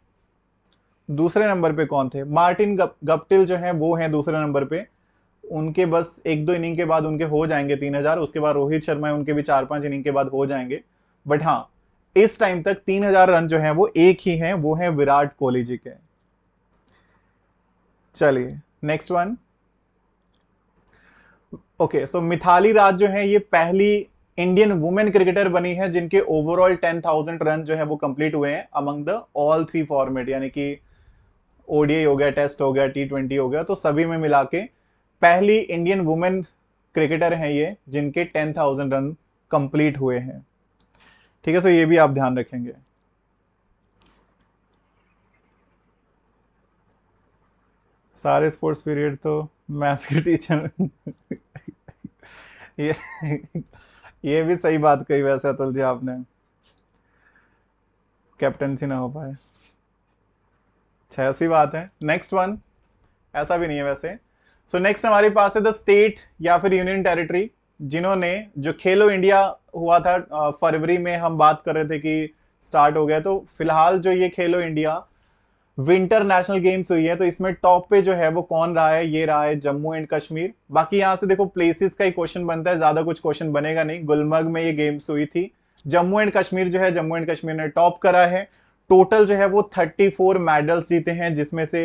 दूसरे नंबर पे कौन थे मार्टिन गप, गप्टिल जो है वो है दूसरे नंबर पे उनके बस एक दो इनिंग के बाद उनके हो जाएंगे तीन हजार उसके बाद रोहित शर्मा है उनके भी चार पांच इनिंग के बाद हो जाएंगे बट हाँ इस टाइम तक तीन हजार रन जो है वो एक ही है वो है विराट कोहली जी के चलिए next one okay so Mithali Raj जो है ये पहली इंडियन वुमेन क्रिकेटर बनी है जिनके ओवरऑल टेन थाउजेंड रन जो है वो कंप्लीट हुए हैं among the all three format यानी कि ओडीआई हो गया टेस्ट हो गया टी ट्वेंटी हो गया तो सभी में मिला के पहली इंडियन वुमेन क्रिकेटर हैं ये जिनके टेन थाउजेंड रन कंप्लीट हुए हैं ठीक है सो ये भी आप ध्यान रखेंगे सारे स्पोर्ट्स पीरियड तो मैथ्स के टीचर ये ये भी सही बात कही वैसे अतुल जी आपने कैप्टनसी ना हो पाए अच्छा ऐसी बात है नेक्स्ट वन ऐसा भी नहीं है वैसे सो so, नेक्स्ट हमारे पास है द स्टेट या फिर यूनियन टेरिटरी जिन्होंने जो खेलो इंडिया हुआ था फरवरी में हम बात कर रहे थे कि स्टार्ट हो गया तो फिलहाल जो ये खेलो इंडिया विंटर नेशनल गेम्स हुई है तो इसमें टॉप पे जो है वो कौन रहा है ये रहा है जम्मू एंड कश्मीर बाकी यहाँ से देखो प्लेसेस का ही क्वेश्चन बनता है ज़्यादा कुछ क्वेश्चन बनेगा नहीं गुलमर्ग में ये गेम्स हुई थी जम्मू एंड कश्मीर जो है जम्मू एंड कश्मीर ने टॉप करा है टोटल जो है वो थर्टी मेडल्स जीते हैं जिसमें से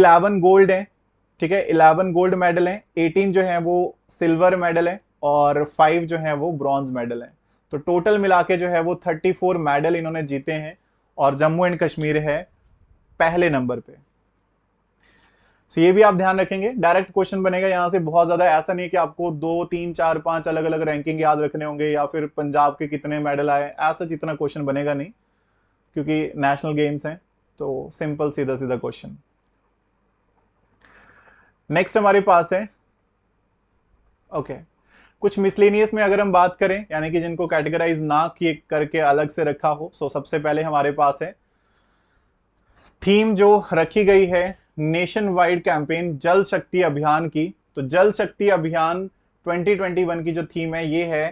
इलेवन गोल्ड है ठीक है इलेवन गोल्ड मेडल है एटीन जो है वो सिल्वर मेडल है और फाइव जो है वो ब्रॉन्ज मेडल है तो टोटल मिला के जो है वो थर्टी मेडल इन्होंने जीते हैं और जम्मू एंड कश्मीर है पहले नंबर पे सो so, ये भी आप ध्यान रखेंगे डायरेक्ट क्वेश्चन बनेगा यहाँ से बहुत ज्यादा ऐसा नहीं कि आपको दो तीन चार पांच अलग अलग रैंकिंग याद रखने होंगे या फिर पंजाब के कितने मेडल आए ऐसा जितना क्वेश्चन बनेगा नहीं क्योंकि नेशनल गेम्स हैं तो सिंपल सीधा सीधा क्वेश्चन नेक्स्ट हमारे पास है ओके okay. कुछ मिसलिनियस में अगर हम बात करें यानी कि जिनको कैटेगराइज ना किए करके अलग से रखा हो सो सबसे पहले हमारे पास है थीम जो रखी गई है नेशन वाइड कैंपेन जल शक्ति अभियान की तो जल शक्ति अभियान 2021 की जो थीम है ये है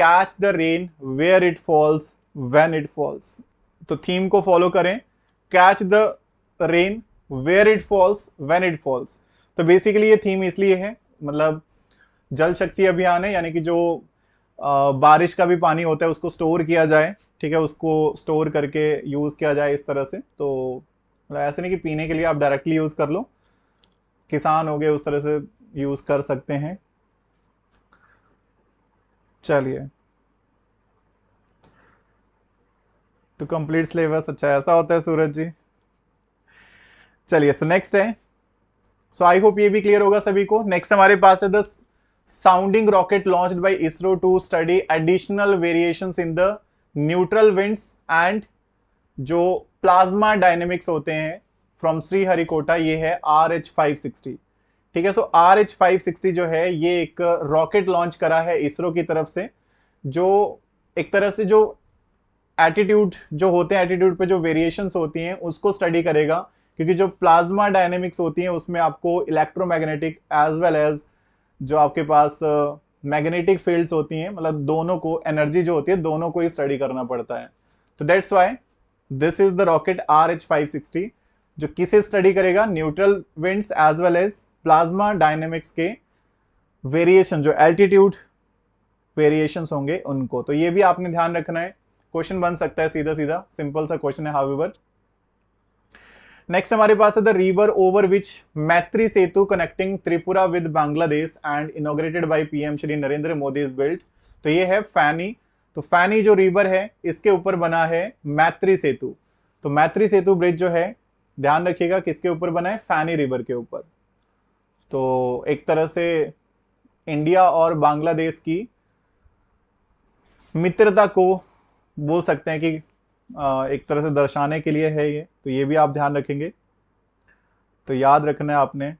catch the rain where it falls when it falls तो थीम को फॉलो करें catch the rain where it falls when it falls तो बेसिकली ये थीम इसलिए है मतलब जल शक्ति अभियान है यानी कि जो आ, बारिश का भी पानी होता है उसको स्टोर किया जाए ठीक है उसको स्टोर करके यूज़ किया जाए इस तरह से तो मतलब ऐसे नहीं कि पीने के लिए आप डायरेक्टली यूज़ कर लो किसान हो गए उस तरह से यूज़ कर सकते हैं चलिए टू कंप्लीट सिलेबस अच्छा ऐसा होता है सूरज जी चलिए सो नेक्स्ट है सो आई होप ये भी क्लियर होगा सभी को नेक्स्ट हमारे पास है the sounding rocket launch by ISRO to study additional variations in the neutral winds and जो प्लाज्मा डायनेमिक्स होते हैं फ्रॉम श्री हरिकोटा ये है आर एच फाइव सिक्सटी ठीक है so R H five sixty जो है ये एक रॉकेट लॉन्च करा है इसरो की तरफ से जो एक तरह से जो एटीट्यूड जो होते हैं एटीट्यूड पे जो वेरिएशंस होती हैं उसको स्टडी करेगा क्योंकि जो प्लाज्मा डायनेमिक्स होती हैं उसमें आपको इलेक्ट्रोमैग्नेटिक एज वेल एज जो आपके पास मैग्नेटिक फील्ड्स होती हैं मतलब दोनों को एनर्जी जो होती है दोनों को ही स्टडी करना पड़ता है तो that's why this is the rocket R H five sixty जो किसे स्टडी करेगा neutral winds as well as plasma dynamics के वेरिएशन जो एल्टीट्यूड वेरिएशन होंगे उनको तो ये भी आपने ध्यान रखना है क्वेश्चन बन सकता है सीधा सीधा सिंपल सा क्वेश्चन है हावेवर नेक्स्ट हमारे पास है the river over which Maitri Setu connecting Tripura with Bangladesh and inaugurated by PM Shri Narendra Modi is built तो ये है फैनी तो फैनी जो रिवर है इसके ऊपर बना है मैत्री सेतु तो मैत्री सेतु ब्रिज जो है ध्यान रखिएगा किसके ऊपर बना है फैनी रिवर के ऊपर तो एक तरह से इंडिया और बांग्लादेश की मित्रता को बोल सकते हैं कि एक तरह से दर्शाने के लिए है ये तो ये भी आप ध्यान रखेंगे तो याद रखना है आपने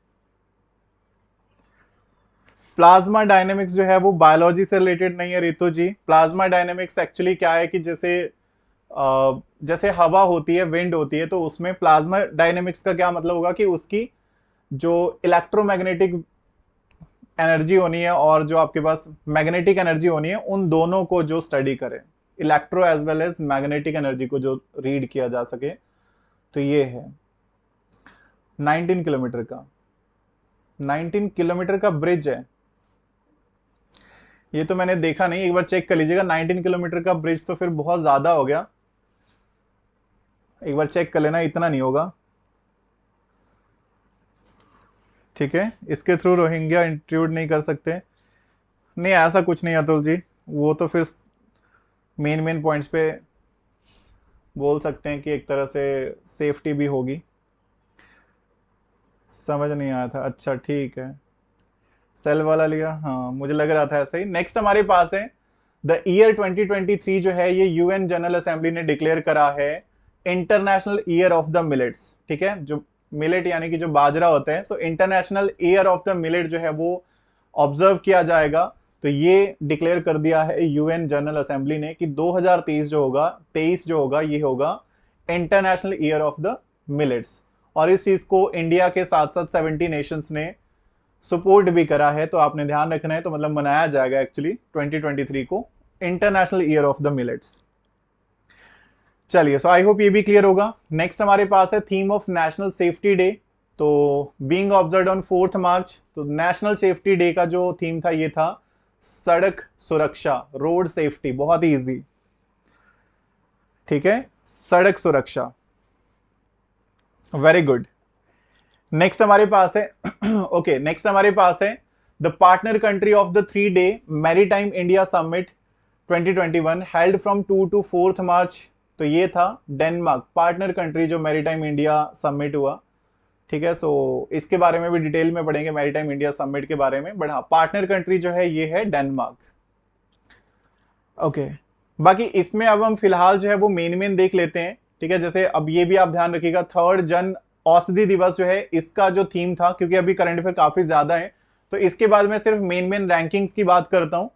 प्लाज्मा डायनेमिक्स जो है वो बायोलॉजी से रिलेटेड नहीं है Ritu ji plasma dynamics actually क्या है कि जैसे जैसे हवा होती है विंड होती है तो उसमें प्लाज्मा डायनेमिक्स का क्या मतलब होगा कि उसकी जो इलेक्ट्रोमैग्नेटिक एनर्जी होनी है और जो आपके पास मैग्नेटिक एनर्जी होनी है उन दोनों को जो स्टडी करें electro as well as magnetic energy को जो रीड किया जा सके तो ये है 19 किलोमीटर का 19 किलोमीटर का ब्रिज है ये तो मैंने देखा नहीं एक बार चेक कर लीजिएगा 19 किलोमीटर का ब्रिज तो फिर बहुत ज़्यादा हो गया एक बार चेक कर लेना इतना नहीं होगा ठीक है इसके थ्रू रोहिंग्या इंट्रूड नहीं कर सकते नहीं ऐसा कुछ नहीं अतुल जी वो तो फिर मेन मेन पॉइंट्स पे बोल सकते हैं कि एक तरह से सेफ्टी भी होगी समझ नहीं आया था अच्छा ठीक है सेल वाला लिया हाँ मुझे लग रहा था ऐसे ही नेक्स्ट हमारे पास है द ईयर 2023 जो है ये यूएन जनरल असेंबली ने डिक्लेयर करा है international year of the millets ठीक है जो मिलेट यानी कि जो बाजरा होते हैं so international year of the millet जो है वो ऑब्जर्व किया जाएगा तो ये डिक्लेयर कर दिया है यूएन जनरल असेंबली ने कि 2023 जो होगा 23 जो होगा ये होगा international year of the millets और इस चीज़ को इंडिया के साथ साथ सेवेंटी नेशंस ने सपोर्ट भी करा है तो आपने ध्यान रखना है तो मतलब मनाया जाएगा एक्चुअली 2023 को international year of the millets चलिए सो आई होप ये भी क्लियर होगा नेक्स्ट हमारे पास है theme of national safety day तो being observed on fourth March तो नेशनल सेफ्टी डे का जो थीम था ये था सड़क सुरक्षा रोड सेफ्टी बहुत ईजी ठीक है सड़क सुरक्षा वेरी गुड नेक्स्ट हमारे पास है ओके नेक्स्ट हमारे पास है the partner country of the three day time India summit 2021 held from two to fourth March तो ये था डेनमार्क पार्टनर कंट्री जो टाइम इंडिया समिट हुआ ठीक है सो so, इसके बारे में भी डिटेल में पढ़ेंगे टाइम इंडिया समिट के बारे में बट हाँ पार्टनर कंट्री जो है ये है डेनमार्क ओके बाकी इसमें अब हम फिलहाल जो है वो मेन मेन देख लेते हैं ठीक है जैसे अब ये भी आप ध्यान रखिएगा थर्ड जन औषधि दिवस जो है इसका जो थीम था क्योंकि अभी करंट अफेयर काफी ज्यादा है तो इसके बाद मैं सिर्फ मेन मेन रैंकिंग्स की बात करता हूं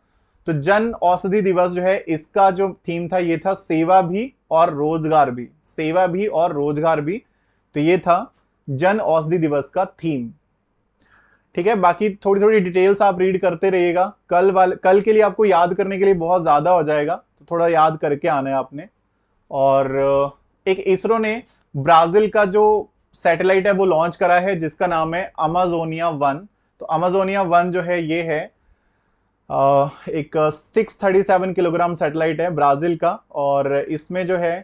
तो जन औषधि दिवस जो है इसका जो थीम था ये था सेवा भी और रोजगार भी सेवा भी और रोजगार भी तो ये था जन औषधि दिवस का थीम ठीक है बाकी थोड़ी थोड़ी डिटेल्स आप रीड करते रहिएगा कल वाले कल के लिए आपको याद करने के लिए बहुत ज़्यादा हो जाएगा तो थोड़ा याद करके आना है आपने और एक इसरो ने ब्राज़ील का जो सैटेलाइट है वो लॉन्च करा है जिसका नाम है अमाजोनिया वन तो अमाजोनिया वन जो है ये है एक 637 किलोग्राम सैटेलाइट है ब्राज़ील का और इसमें जो है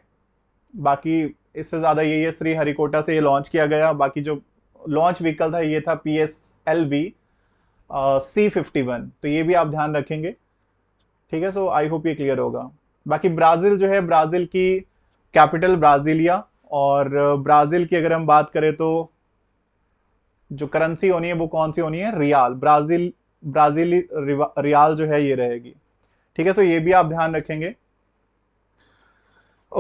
बाकी इससे ज़्यादा ये है श्री हरिकोटा से ये लॉन्च किया गया बाकी जो लॉन्च व्हीकल था ये था P S L V C fifty one तो ये भी आप ध्यान रखेंगे ठीक है सो आई होप ये क्लियर होगा बाकी ब्राज़ील जो है ब्राज़ील की कैपिटल ब्राज़ीलिया और ब्राज़ील की अगर हम बात करें तो जो करेंसी होनी है वो कौन सी होनी है रियाल ब्राज़ील ब्राज़ीली रियाल जो है ये रहेगी ठीक है सो ये भी आप ध्यान रखेंगे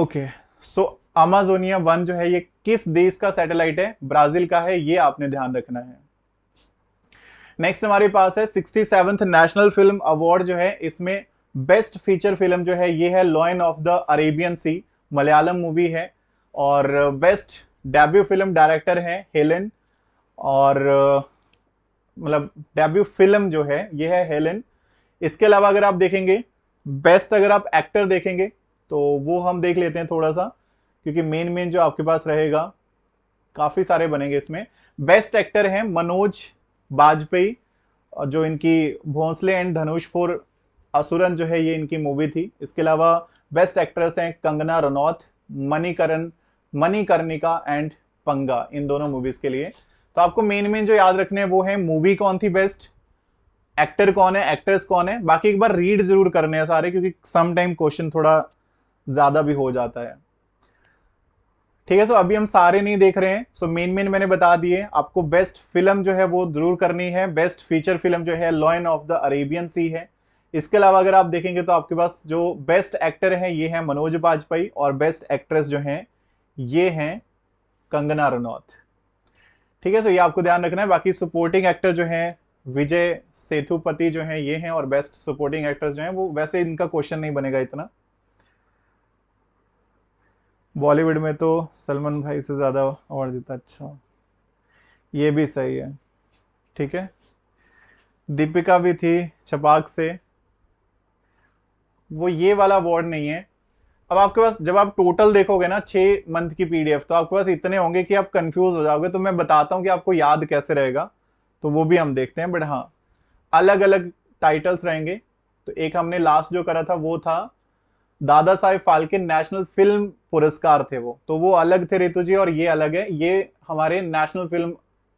ओके सो अमाजोनिया वन जो है ये किस देश का सैटेलाइट है ब्राजील का है ये आपने ध्यान रखना है नेक्स्ट हमारे पास है sixty seventh national film award जो है इसमें बेस्ट फीचर फिल्म जो है ये है lion of the Arabian sea Malayalam movie है और बेस्ट डेब्यू फिल्म डायरेक्टर हैं हेलन और मतलब डेब्यू फिल्म जो है ये है हेलन इसके अलावा अगर आप देखेंगे बेस्ट अगर आप एक्टर देखेंगे तो वो हम देख लेते हैं थोड़ा सा क्योंकि मेन मेन जो आपके पास रहेगा काफ़ी सारे बनेंगे इसमें बेस्ट एक्टर हैं मनोज बाजपेयी जो इनकी भोंसले एंड धनुष फोर असुरन जो है ये इनकी मूवी थी इसके अलावा बेस्ट एक्ट्रेस हैं कंगना रनौत मणिकरण मनी कर्णिका एंड पंगा इन दोनों मूवीज के लिए तो आपको मेन मेन जो याद रखने हैं वो है मूवी कौन थी बेस्ट एक्टर कौन है एक्ट्रेस कौन है बाकी एक बार रीड जरूर करने हैं सारे क्योंकि सम टाइम क्वेश्चन थोड़ा ज्यादा भी हो जाता है ठीक है सो अभी हम सारे नहीं देख रहे हैं सो मेन मेन मैंने बता दिए आपको बेस्ट फिल्म जो है वो जरूर करनी है बेस्ट फीचर फिल्म जो है lion of the Arabian sea है इसके अलावा अगर आप देखेंगे तो आपके पास जो बेस्ट एक्टर है ये है मनोज बाजपेयी और बेस्ट एक्ट्रेस जो है ये हैं कंगना रनौत ठीक है सो ये आपको ध्यान रखना है बाकी सपोर्टिंग एक्टर जो हैं विजय सेतुपति जो हैं ये हैं और बेस्ट सपोर्टिंग एक्टर्स जो हैं वो वैसे इनका क्वेश्चन नहीं बनेगा इतना बॉलीवुड में तो सलमान भाई से ज़्यादा अवार्ड जीता अच्छा ये भी सही है ठीक है दीपिका भी थी छपाक से वो ये वाला अवार्ड नहीं है अब आपके पास जब आप टोटल देखोगे ना छः मंथ की पीडीएफ तो आपके पास इतने होंगे कि आप कंफ्यूज हो जाओगे तो मैं बताता हूँ कि आपको याद कैसे रहेगा तो वो भी हम देखते हैं बट हाँ अलग अलग टाइटल्स रहेंगे तो एक हमने लास्ट जो करा था वो था दादा साहेब फाल्के नेशनल फिल्म पुरस्कार थे वो तो वो अलग थे रितु जी और ये अलग है ये हमारे नेशनल फिल्म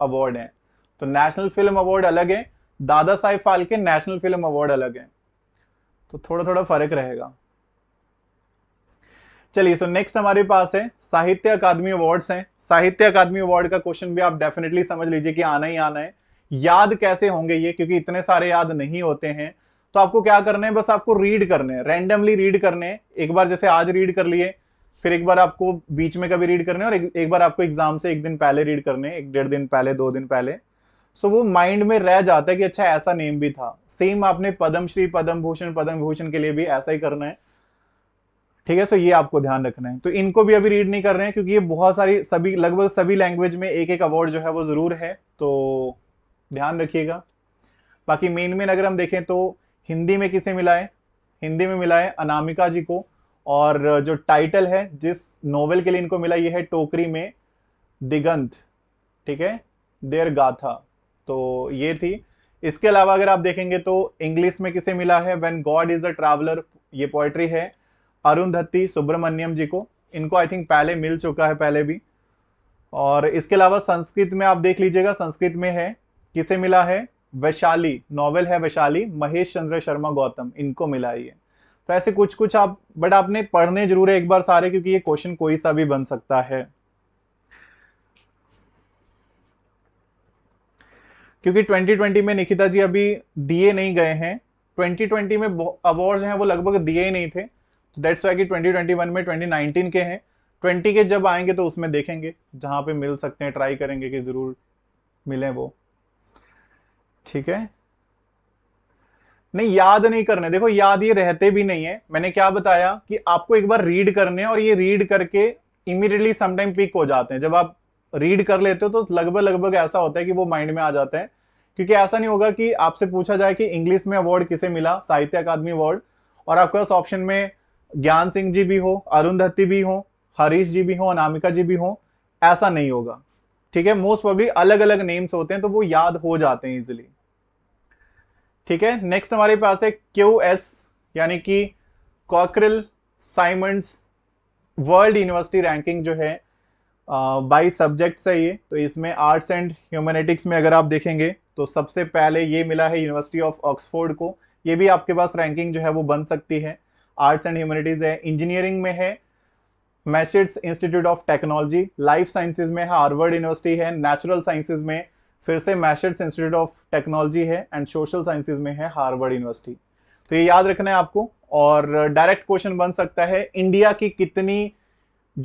अवार्ड हैं तो नेशनल फिल्म अवार्ड अलग है Dadasaheb Phalke national film award अलग है तो थोड़ा थोड़ा फर्क रहेगा चलिए सो नेक्स्ट हमारे पास है साहित्य अकादमी अवार्ड्स हैं साहित्य अकादमी अवार्ड का क्वेश्चन भी आप डेफिनेटली समझ लीजिए कि आना ही आना है याद कैसे होंगे ये क्योंकि इतने सारे याद नहीं होते हैं तो आपको क्या करना है बस आपको रीड करने हैं रैंडमली रीड करने एक बार जैसे आज रीड कर लिए फिर एक बार आपको बीच में कभी रीड करने और एक, एक बार आपको एग्जाम से एक दिन पहले रीड करने एक डेढ़ दिन पहले दो दिन पहले सो वो माइंड में रह जाता है कि अच्छा ऐसा नेम भी था सेम आपने पद्मश्री पद्म भूषण पद्म भूषण के लिए भी ऐसा ही करना है ठीक है सो ये आपको ध्यान रखना है तो इनको भी अभी रीड नहीं कर रहे हैं क्योंकि ये बहुत सारी सभी लगभग सभी लैंग्वेज में एक एक अवार्ड जो है वो ज़रूर है तो ध्यान रखिएगा बाकी मेन मेन अगर हम देखें तो हिंदी में किसे मिला है हिंदी में मिला है अनामिका जी को और जो टाइटल है जिस नोवेल के लिए इनको मिला ये है टोकरी में दिगंत ठीक है देर गाथा तो ये थी इसके अलावा अगर आप देखेंगे तो इंग्लिश में किसे मिला है when god is a traveller ये पोएट्री है अरुंधति सुब्रमण्यम जी को इनको आई थिंक पहले मिल चुका है पहले भी और इसके अलावा संस्कृत में आप देख लीजिएगा संस्कृत में है किसे मिला है वैशाली नॉवेल है वैशाली महेश चंद्र शर्मा गौतम इनको मिला ये तो ऐसे कुछ कुछ आप बट आपने पढ़ने जरूर है एक बार सारे क्योंकि ये क्वेश्चन कोई सा भी बन सकता है क्योंकि 2020 में निकिता जी अभी दिए नहीं गए हैं 2020 में अवार्ड्स हैं वो लगभग दिए ही नहीं थे दैट्स तो वाई कि 2021 में 2019 के हैं 20 के जब आएंगे तो उसमें देखेंगे जहाँ पे मिल सकते हैं ट्राई करेंगे कि ज़रूर मिलें वो ठीक है नहीं याद नहीं करने देखो याद ये रहते भी नहीं है मैंने क्या बताया कि आपको एक बार रीड करने और ये रीड करके इमीडिएटली समटाइम पिक हो जाते हैं जब आप रीड कर लेते हो तो लगभग लगभग ऐसा होता है कि वो माइंड में आ जाते हैं क्योंकि ऐसा नहीं होगा कि आपसे पूछा जाए कि इंग्लिश में अवार्ड किसे मिला साहित्य अकादमी अवार्ड और आपके पास ऑप्शन में ज्ञान सिंह जी भी हो अरुंधति भी हो हरीश जी भी हो अनामिका जी भी हो ऐसा नहीं होगा ठीक है मोस्ट प्रॉब्ली अलग अलग नेम्स होते हैं तो वो याद हो जाते हैं इजिली ठीक है नेक्स्ट हमारे पास है क्यू एस यानी कि Quacquarelli Symonds world university ranking जो है बाई सब्जेक्ट्स है ये तो इसमें आर्ट्स एंड ह्यूमैनिटिक्स में अगर आप देखेंगे तो सबसे पहले ये मिला है यूनिवर्सिटी ऑफ ऑक्सफोर्ड को ये भी आपके पास रैंकिंग जो है वो बन सकती है आर्ट्स एंड ह्यूमैनिटीज़ है इंजीनियरिंग में है Massachusetts institute of technology life sciences में हार्वर्ड यूनिवर्सिटी है नेचुरल साइंसेज में फिर से मैसेट्स इंस्टीट्यूट ऑफ टेक्नोलॉजी है एंड सोशल साइंसेज में है हार्वर्ड यूनिवर्सिटी तो ये याद रखना है आपको और डायरेक्ट क्वेश्चन बन सकता है इंडिया की कितनी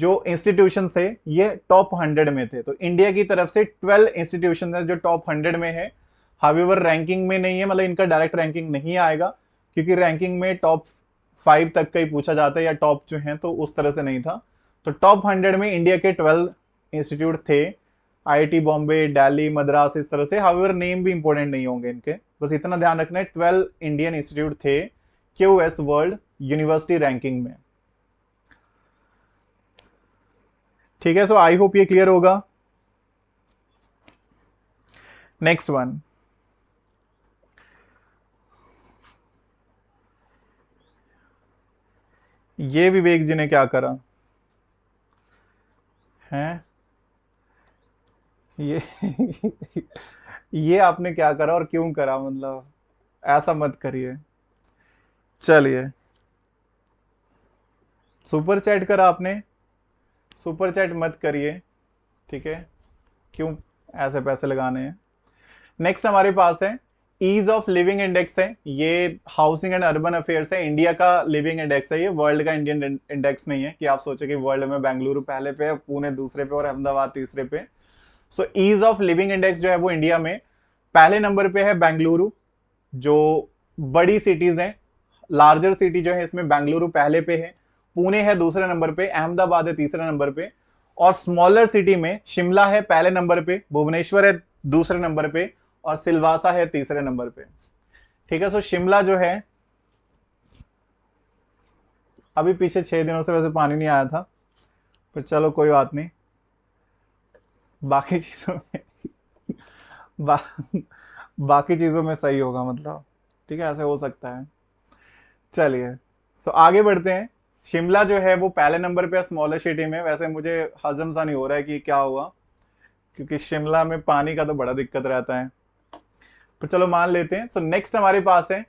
जो इंस्टीट्यूशन थे ये टॉप हंड्रेड में थे तो इंडिया की तरफ से ट्वेल्व इंस्टीट्यूशन है जो टॉप हंड्रेड में है हावीवर रैंकिंग में नहीं है मतलब इनका डायरेक्ट रैंकिंग नहीं आएगा क्योंकि रैंकिंग में टॉप फाइव तक का ही पूछा जाता है या टॉप जो है तो उस तरह से नहीं था तो टॉप हंड्रेड में इंडिया के ट्वेल्व इंस्टीट्यूट थे आई बॉम्बे डेली मद्रास इस तरह से हाउ नेम भी इंपॉर्टेंट नहीं होंगे इनके बस इतना ध्यान रखना है ट्वेल्व इंडियन इंस्टीट्यूट थे Q S world university ranking में ठीक है सो आई होप ये क्लियर होगा नेक्स्ट वन ये विवेक जी ने क्या करा हैं ये ये आपने क्या करा और क्यों करा मतलब ऐसा मत करिए चलिए सुपर चैट करा आपने सुपर चैट मत करिए ठीक है क्यों ऐसे पैसे लगाने हैं नेक्स्ट हमारे पास है ईज ऑफ लिविंग इंडेक्स है ये हाउसिंग एंड अर्बन अफेयर्स है इंडिया का लिविंग इंडेक्स है ये वर्ल्ड का इंडियन इंडेक्स नहीं है कि आप सोचे कि वर्ल्ड में बेंगलुरु पहले पे पुणे दूसरे पे और अहमदाबाद तीसरे पे so ease of living index जो है वो इंडिया में पहले नंबर पे है बेंगलुरु जो बड़ी सिटीज़ हैं लार्जर सिटी जो है इसमें बेंगलुरु पहले पे है पुणे है दूसरे नंबर पे अहमदाबाद है तीसरे नंबर पे और स्मॉलर सिटी में शिमला है पहले नंबर पे भुवनेश्वर है दूसरे नंबर पे और सिलवासा है तीसरे नंबर पे ठीक है सो शिमला जो है अभी पीछे छह दिनों से वैसे पानी नहीं आया था पर चलो कोई बात नहीं बाकी चीज़ों में बा, बाकी चीज़ों में सही होगा मतलब ठीक है ऐसे हो सकता है चलिए सो आगे बढ़ते हैं शिमला जो है वो पहले नंबर पे स्मॉलर सिटी में वैसे मुझे हजम सा नहीं हो रहा है कि क्या हुआ क्योंकि शिमला में पानी का तो बड़ा दिक्कत रहता है तो चलो मान लेते हैं सो so, नेक्स्ट हमारे पास है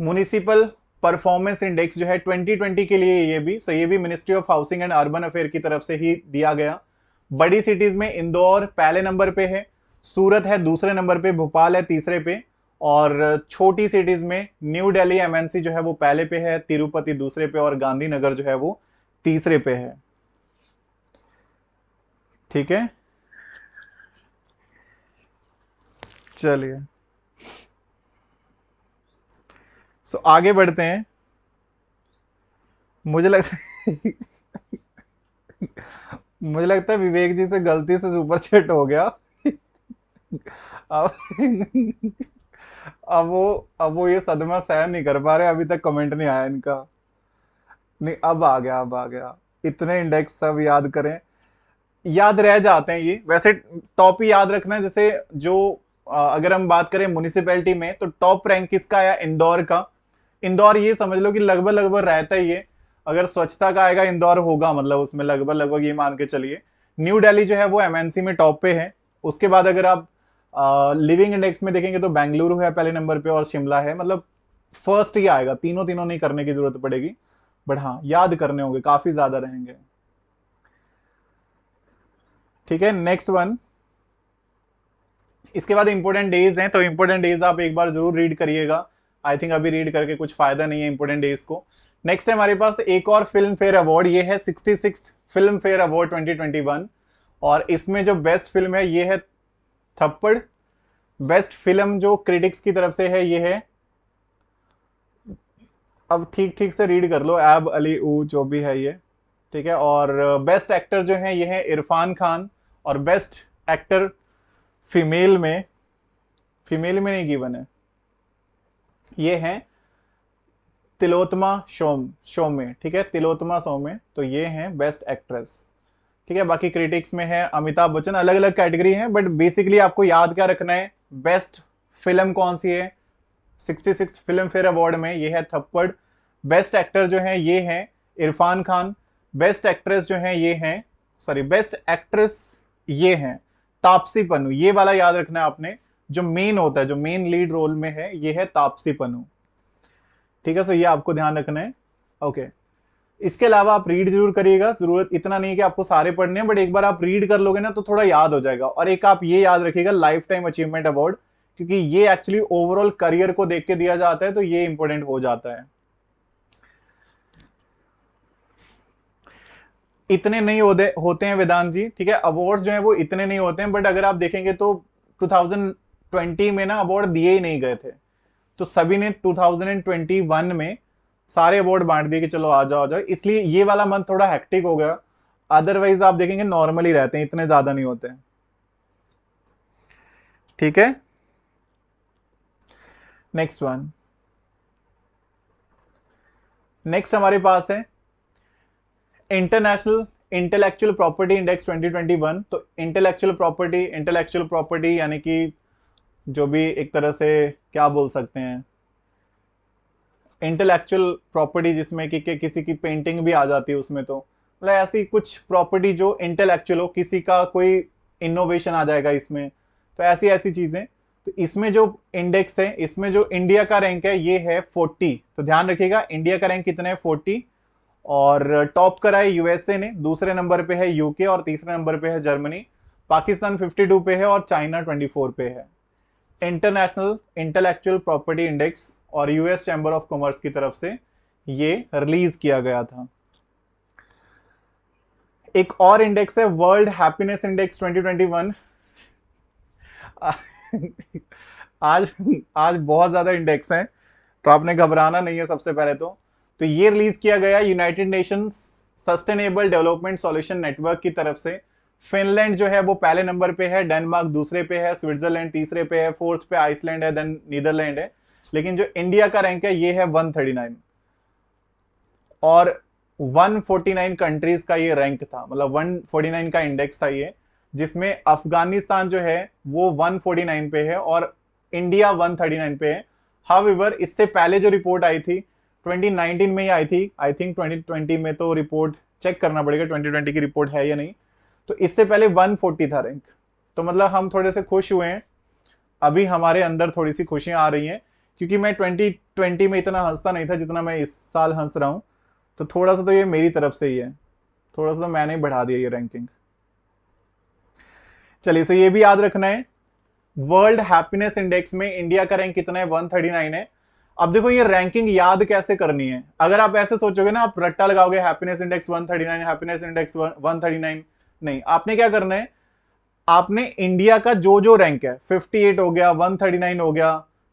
म्यूनिसिपल परफॉर्मेंस इंडेक्स जो है 2020 के लिए ये भी सो so, ये भी ministry of housing and urban affair की तरफ से ही दिया गया बड़ी सिटीज में इंदौर पहले नंबर पे है सूरत है दूसरे नंबर पे भोपाल है तीसरे पे और छोटी सिटीज़ में न्यू दिल्ली एमएनसी जो है वो पहले पे है तिरुपति दूसरे पे और गांधीनगर जो है वो तीसरे पे है ठीक है चलिए सो आगे बढ़ते हैं मुझे लगता है मुझे लगता है विवेक जी से गलती से सुपर चैट हो गया अब अब वो अब वो ये सदमा सहन नहीं कर पा रहे अभी तक कमेंट नहीं आया इनका नहीं अब आ गया अब आ गया इतने इंडेक्स सब याद करें याद रह जाते हैं ये वैसे टॉप ही याद रखना जैसे जो अगर हम बात करें म्यूनिसिपैलिटी में तो टॉप रैंक किसका आया इंदौर का इंदौर ये समझ लो कि लगभग लगभग रहता ही है अगर स्वच्छता का आएगा इंदौर होगा मतलब उसमें लगभग लगभग ये मान के चलिए न्यू दिल्ली जो है वो एमएनसी में टॉप पे है उसके बाद अगर आप लिविंग इंडेक्स में देखेंगे तो बेंगलुरु है पहले नंबर पे और शिमला है मतलब फर्स्ट ही आएगा तीनों तीनों नहीं करने की जरूरत पड़ेगी बट हाँ याद करने होंगे काफी ज्यादा रहेंगे ठीक है नेक्स्ट वन इसके बाद इंपॉर्टेंट डेज हैं तो इंपॉर्टेंट डेज आप एक बार जरूर रीड करिएगा आई थिंक अभी रीड करके कुछ फायदा नहीं है इंपॉर्टेंट डेज को नेक्स्ट है हमारे पास एक और फिल्म फेयर अवार्ड ये है sixty six Filmfare award 2021 और इसमें जो बेस्ट फिल्म है ये है थप्पड़ बेस्ट फिल्म जो क्रिटिक्स की तरफ से है ये है अब ठीक ठीक से रीड कर लो ऐब अली ऊ जो भी है ये ठीक है और बेस्ट एक्टर जो है ये है इरफान खान और बेस्ट एक्टर फीमेल में फीमेल में नहीं गिवन है ये है तिलोत्मा शोम शो में ठीक है तिलोत्मा शो में तो ये है बेस्ट एक्ट्रेस ठीक है बाकी क्रिटिक्स में है अमिताभ बच्चन अलग अलग कैटेगरी है बट बेसिकली आपको याद क्या रखना है बेस्ट फिल्म कौन सी है 66 फिल्म फेयर अवार्ड में ये है थप्पड़ बेस्ट एक्टर जो है ये है इरफान खान बेस्ट एक्ट्रेस जो है ये हैं सॉरी बेस्ट एक्ट्रेस ये हैं तापसी पनु ये वाला याद रखना है आपने जो मेन होता है जो मेन लीड रोल में है ये है तापसी पनु ठीक है सो ये आपको ध्यान रखना है ओके okay. इसके अलावा आप रीड जरूर करिएगा जरूरत इतना नहीं है कि आपको सारे पढ़ने हैं बट एक बार आप रीड कर लोगे ना तो थोड़ा याद हो जाएगा और एक आप ये याद रखिएगा लाइफ टाइम अचीवमेंट अवार्ड क्योंकि ये एक्चुअली ओवरऑल करियर को देख के दिया जाता है तो ये इंपॉर्टेंट हो जाता है इतने नहीं होते होते हैं वेदांत जी ठीक है अवार्ड्स जो है वो इतने नहीं होते हैं बट अगर आप देखेंगे तो 2020 में ना अवार्ड दिए ही नहीं गए थे तो सभी ने 2021 में सारे अवार्ड बांट दिए कि चलो आ जाओ आ जाओ इसलिए ये वाला मंथ थोड़ा हैक्टिक हो गया अदरवाइज आप देखेंगे नॉर्मली रहते हैं इतने ज्यादा नहीं होते ठीक है नेक्स्ट वन नेक्स्ट हमारे पास है इंटरनेशनल इंटेलेक्चुअल प्रॉपर्टी इंडेक्स 2021 तो इंटेलेक्चुअल प्रॉपर्टी इंटेलेक्चुअल प्रॉपर्टी यानी कि जो भी एक तरह से क्या बोल सकते हैं इंटेलेक्चुअल प्रॉपर्टी जिसमें कि, कि किसी की पेंटिंग भी आ जाती है उसमें तो मतलब ऐसी कुछ प्रॉपर्टी जो इंटेलेक्चुअल हो किसी का कोई इनोवेशन आ जाएगा इसमें तो ऐसी ऐसी चीज़ें तो इसमें जो इंडेक्स है इसमें जो इंडिया का रैंक है ये है 40 तो ध्यान रखिएगा इंडिया का रैंक कितना है 40 और टॉप करा है यूएसए ने दूसरे नंबर पे है यूके और तीसरे नंबर पे है जर्मनी पाकिस्तान 52 पे है और चाइना 24 पे है इंटरनेशनल इंटेलेक्चुअल प्रॉपर्टी इंडेक्स और यूएस चैम्बर ऑफ कॉमर्स की तरफ से ये रिलीज किया गया था एक और इंडेक्स है वर्ल्ड हैप्पीनेस इंडेक्स 2021 आज आज बहुत ज्यादा इंडेक्स हैं तो आपने घबराना नहीं है सबसे पहले तो तो ये रिलीज किया गया United Nation sustainable development solution network की तरफ से फिनलैंड जो है वो पहले नंबर पे है डेनमार्क दूसरे पे है स्विट्जरलैंड तीसरे पे है फोर्थ पे आइसलैंड है देन नीदरलैंड है लेकिन जो इंडिया का रैंक है ये है 139 और 149 कंट्रीज का ये रैंक था मतलब 149 का इंडेक्स था ये जिसमें अफगानिस्तान जो है वो 149 पे है और इंडिया 139 पे है हाउ इससे पहले जो रिपोर्ट आई थी 2019 में ही आई थी आई थिंक 2020 में तो रिपोर्ट चेक करना पड़ेगा 2020 की रिपोर्ट है या नहीं तो इससे पहले 140 था रैंक तो मतलब हम थोड़े से खुश हुए हैं अभी हमारे अंदर थोड़ी सी खुशियाँ आ रही हैं क्योंकि मैं 2020 में इतना हंसता नहीं था जितना मैं इस साल हंस रहा हूँ तो थोड़ा सा तो ये मेरी तरफ से ही है थोड़ा सा तो मैंने बढ़ा दिया ये रैंकिंग चलिए सो ये भी याद रखना है वर्ल्ड हैप्पीनेस इंडेक्स में इंडिया का रैंक कितना है 139 है अब देखो ये रैंकिंग याद कैसे करनी है अगर आप ऐसे सोचोगे ना आप रट्टा लगाओगे हैप्पीनेस इंडेक्स 139 हैप्पीनेस इंडेक्स 139 नहीं आपने क्या करना है आपने इंडिया का जो जो रैंक है 58 हो गया 139 हो गया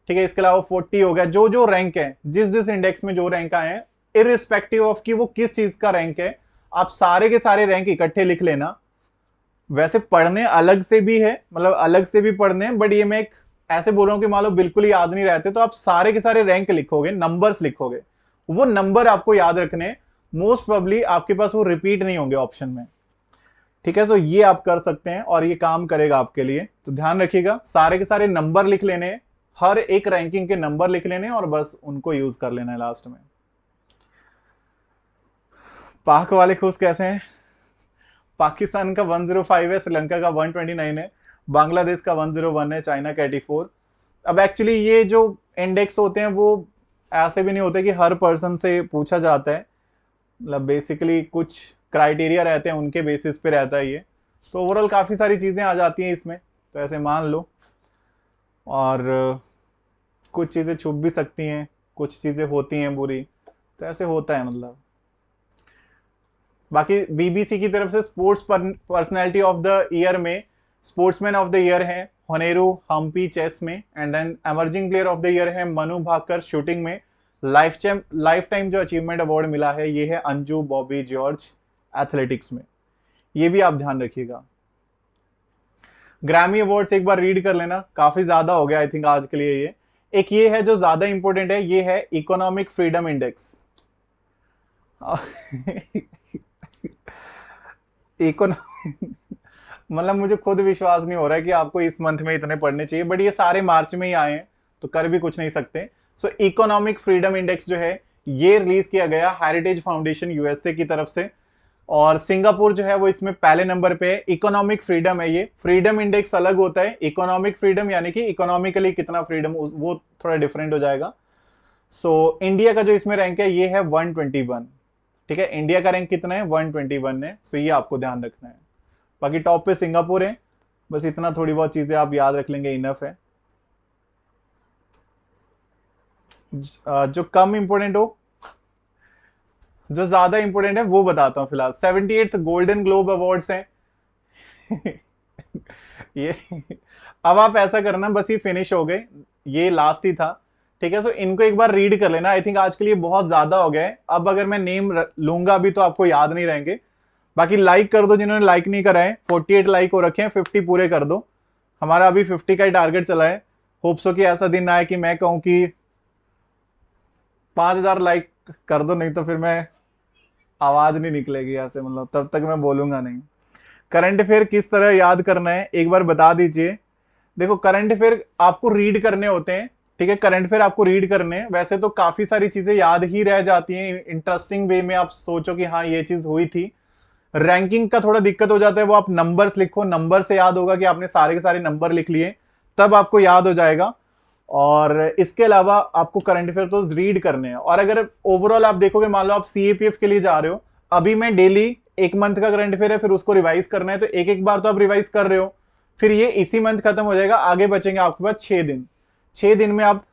ठीक है इसके अलावा 40 हो गया जो जो रैंक है जिस जिस इंडेक्स में जो रैंक आए हैं इरिस्पेक्टिव ऑफ कि वो किस चीज का रैंक है आप सारे के सारे रैंक इकट्ठे लिख लेना वैसे पढ़ने अलग से भी है मतलब अलग से भी पढ़ने हैं बट ये मैं एक ऐसे बोल रहा हूं कि मान लो बिल्कुल याद नहीं रहते तो आप सारे के सारे रैंक लिखोगे नंबर्स लिखोगे वो नंबर आपको याद रखने मोस्ट प्रॉब्ली आपके पास वो रिपीट नहीं होंगे ऑप्शन में ठीक है सो ये आप कर सकते हैं और ये काम करेगा आपके लिए तो ध्यान रखिएगा सारे के सारे नंबर लिख लेने हर एक रैंकिंग के नंबर लिख लेने और बस उनको यूज कर लेना है लास्ट में पाक वाले खुश कैसे हैं पाकिस्तान का 105 है श्रीलंका का 129 है बांग्लादेश का 101 है चाइना का 84 अब एक्चुअली ये जो इंडेक्स होते हैं वो ऐसे भी नहीं होते कि हर पर्सन से पूछा जाता है मतलब बेसिकली कुछ क्राइटेरिया रहते हैं उनके बेसिस पे रहता है ये तो ओवरऑल काफ़ी सारी चीज़ें आ जाती हैं इसमें तो ऐसे मान लो और कुछ चीज़ें छुप भी सकती हैं कुछ चीज़ें होती हैं बुरी तो ऐसे होता है मतलब बाकी बीबीसी की तरफ से sports personality of the year में स्पोर्ट्समैन ऑफ द ईयर है होनेरू हम्पी चेस में and then emerging player of the year है मनु भाकर शूटिंग में लाइफ टाइम लाइफ टाइम जो अचीवमेंट अवार्ड मिला है ये है अंजू बॉबी जॉर्ज एथलेटिक्स में ये भी आप ध्यान रखिएगा ग्रामी अवार्ड्स एक बार रीड कर लेना काफ़ी ज़्यादा हो गया आई थिंक आज के लिए ये एक ये है जो ज़्यादा इंपॉर्टेंट है ये है इकोनॉमिक फ्रीडम इंडेक्स इकोनॉमिक मतलब मुझे खुद विश्वास नहीं हो रहा है कि आपको इस मंथ में इतने पढ़ने चाहिए बट ये सारे मार्च में ही आए हैं तो कर भी कुछ नहीं सकते सो इकोनॉमिक फ्रीडम इंडेक्स जो है ये रिलीज किया गया हेरिटेज फाउंडेशन यूएसए की तरफ से और सिंगापुर जो है वो इसमें पहले नंबर पे है इकोनॉमिक फ्रीडम है ये फ्रीडम इंडेक्स अलग होता है इकोनॉमिक फ्रीडम यानी कि इकोनॉमिकली कितना फ्रीडम वो थोड़ा डिफरेंट हो जाएगा सो so, इंडिया का जो इसमें रैंक है ये है 121 ठीक है इंडिया का रैंक कितना है 121 है सो so, ये आपको ध्यान रखना है बाकी टॉप पे सिंगापुर है बस इतना थोड़ी बहुत चीज़ें आप याद रख लेंगे इनफ है जो कम इंपोर्टेंट हो जो ज़्यादा इंपोर्टेंट है वो बताता हूं फिलहाल seventy eight golden globe awards हैं ये अब आप ऐसा करना बस ये फिनिश हो गए ये लास्ट ही था ठीक है सो इनको एक बार रीड कर लेना आई थिंक आज के लिए बहुत ज़्यादा हो गए अब अगर मैं नेम लूंगा भी तो आपको याद नहीं रहेंगे बाकी लाइक कर दो जिन्होंने लाइक नहीं कराए 48 लाइक हो रखे हैं 50 पूरे कर दो हमारा अभी 50 का ही टारगेट चला है होप्सो की कि ऐसा दिन आए कि मैं कहूँ कि 5000 लाइक कर दो नहीं तो फिर मैं आवाज़ नहीं निकलेगी ऐसे मतलब तब तक मैं बोलूँगा नहीं करंट अफेयर किस तरह याद करना है एक बार बता दीजिए देखो करंट अफेयर आपको रीड करने होते हैं ठीक है करंट अफेयर आपको रीड करने हैं वैसे तो काफ़ी सारी चीज़ें याद ही रह जाती हैं इंटरेस्टिंग वे में आप सोचो कि हाँ ये चीज़ हुई थी रैंकिंग का थोड़ा दिक्कत हो जाता है वो आप नंबर्स लिखो नंबर से याद होगा कि आपने सारे के सारे नंबर लिख लिए तब आपको याद हो जाएगा और इसके अलावा आपको करंट अफेयर तो रीड करने हैं और अगर ओवरऑल आप देखोगे मान लो आप सी के लिए जा रहे हो अभी मैं डेली एक मंथ का करंट अफेयर है फिर उसको रिवाइज करना है तो एक एक बार तो आप रिवाइज कर रहे हो फिर ये इसी मंथ खत्म हो जाएगा आगे बचेंगे आपके पास छः दिन छः दिन में आप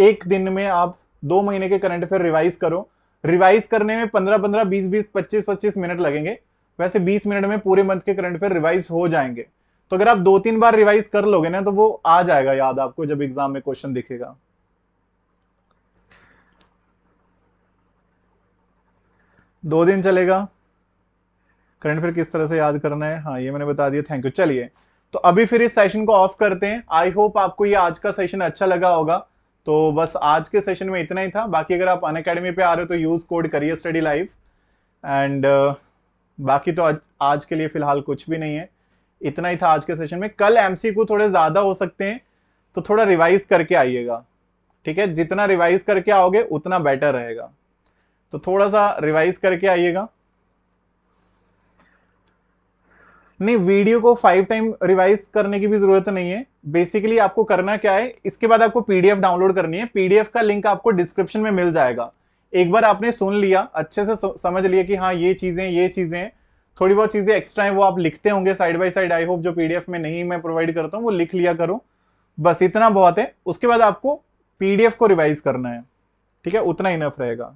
एक दिन में आप दो महीने के करंट अफेयर रिवाइज करो रिवाइज करने में पंद्रह पंद्रह बीस बीस पच्चीस पच्चीस मिनट लगेंगे वैसे 20 मिनट में पूरे मंथ के करंट अफेयर रिवाइज हो जाएंगे तो अगर आप दो तीन बार रिवाइज कर लोगे ना तो वो आ जाएगा याद आपको जब एग्जाम में क्वेश्चन दिखेगा दो दिन चलेगा करंट अफेयर किस तरह से याद करना है हाँ ये मैंने बता दिया थैंक यू चलिए तो अभी फिर इस सेशन को ऑफ करते हैं आई होप आपको ये आज का सेशन अच्छा लगा होगा तो बस आज के सेशन में इतना ही था बाकी अगर आप अन पे आ रहे हो तो यूज़ कोड करिए स्टडी लाइफ एंड बाकी तो आज, आज के लिए फिलहाल कुछ भी नहीं है इतना ही था आज के सेशन में कल को थोड़े ज़्यादा हो सकते हैं तो थोड़ा रिवाइज करके आइएगा ठीक है जितना रिवाइज करके आओगे उतना बेटर रहेगा तो थोड़ा सा रिवाइज करके आइएगा नहीं वीडियो को फाइव टाइम रिवाइज करने की भी जरूरत नहीं है बेसिकली आपको करना क्या है इसके बाद आपको पीडीएफ डाउनलोड करनी है पीडीएफ का लिंक आपको डिस्क्रिप्शन में मिल जाएगा एक बार आपने सुन लिया अच्छे से समझ लिया कि हाँ ये चीज़ें ये चीज़ें थोड़ी बहुत चीज़ें एक्स्ट्रा हैं वो आप लिखते होंगे side by side I hope जो पीडीएफ में नहीं मैं प्रोवाइड करता हूँ वो लिख लिया करो बस इतना बहुत है उसके बाद आपको पीडीएफ को रिवाइज करना है ठीक है उतना इनफ रहेगा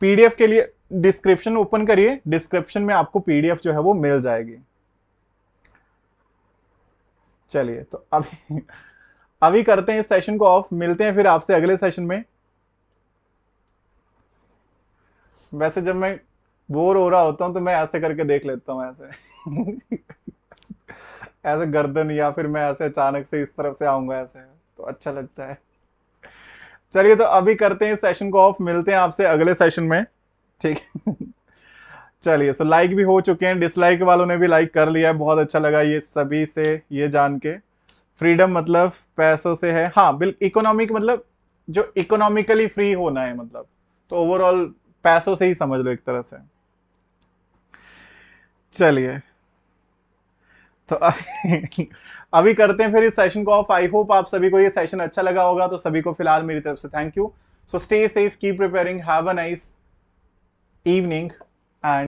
पीडीएफ के लिए डिस्क्रिप्शन ओपन करिए डिस्क्रिप्शन में आपको पीडीएफ जो है वो मिल जाएगी चलिए तो अभी अभी करते हैं इस सेशन को ऑफ मिलते हैं फिर आपसे अगले सेशन में वैसे जब मैं बोर हो रहा होता हूँ तो मैं ऐसे करके देख लेता हूँ ऐसे ऐसे गर्दन या फिर मैं ऐसे अचानक से इस तरफ से आऊंगा ऐसे तो अच्छा लगता है चलिए तो अभी करते हैं सेशन को ऑफ मिलते हैं आपसे अगले सेशन में ठीक है चलिए सो लाइक भी हो चुके हैं डिसलाइक वालों ने भी लाइक कर लिया है बहुत अच्छा लगा ये सभी से ये जान के फ्रीडम मतलब पैसों से है हाँ बिल इकोनॉमिक मतलब जो इकोनॉमिकली फ्री होना है मतलब तो ओवरऑल पैसों से ही समझ लो एक तरह से चलिए तो अभी करते हैं फिर इस सेशन को ऑफ आई होप आप सभी को ये सेशन अच्छा लगा होगा तो सभी को फिलहाल मेरी तरफ से thank you so stay safe keep preparing have a nice evening and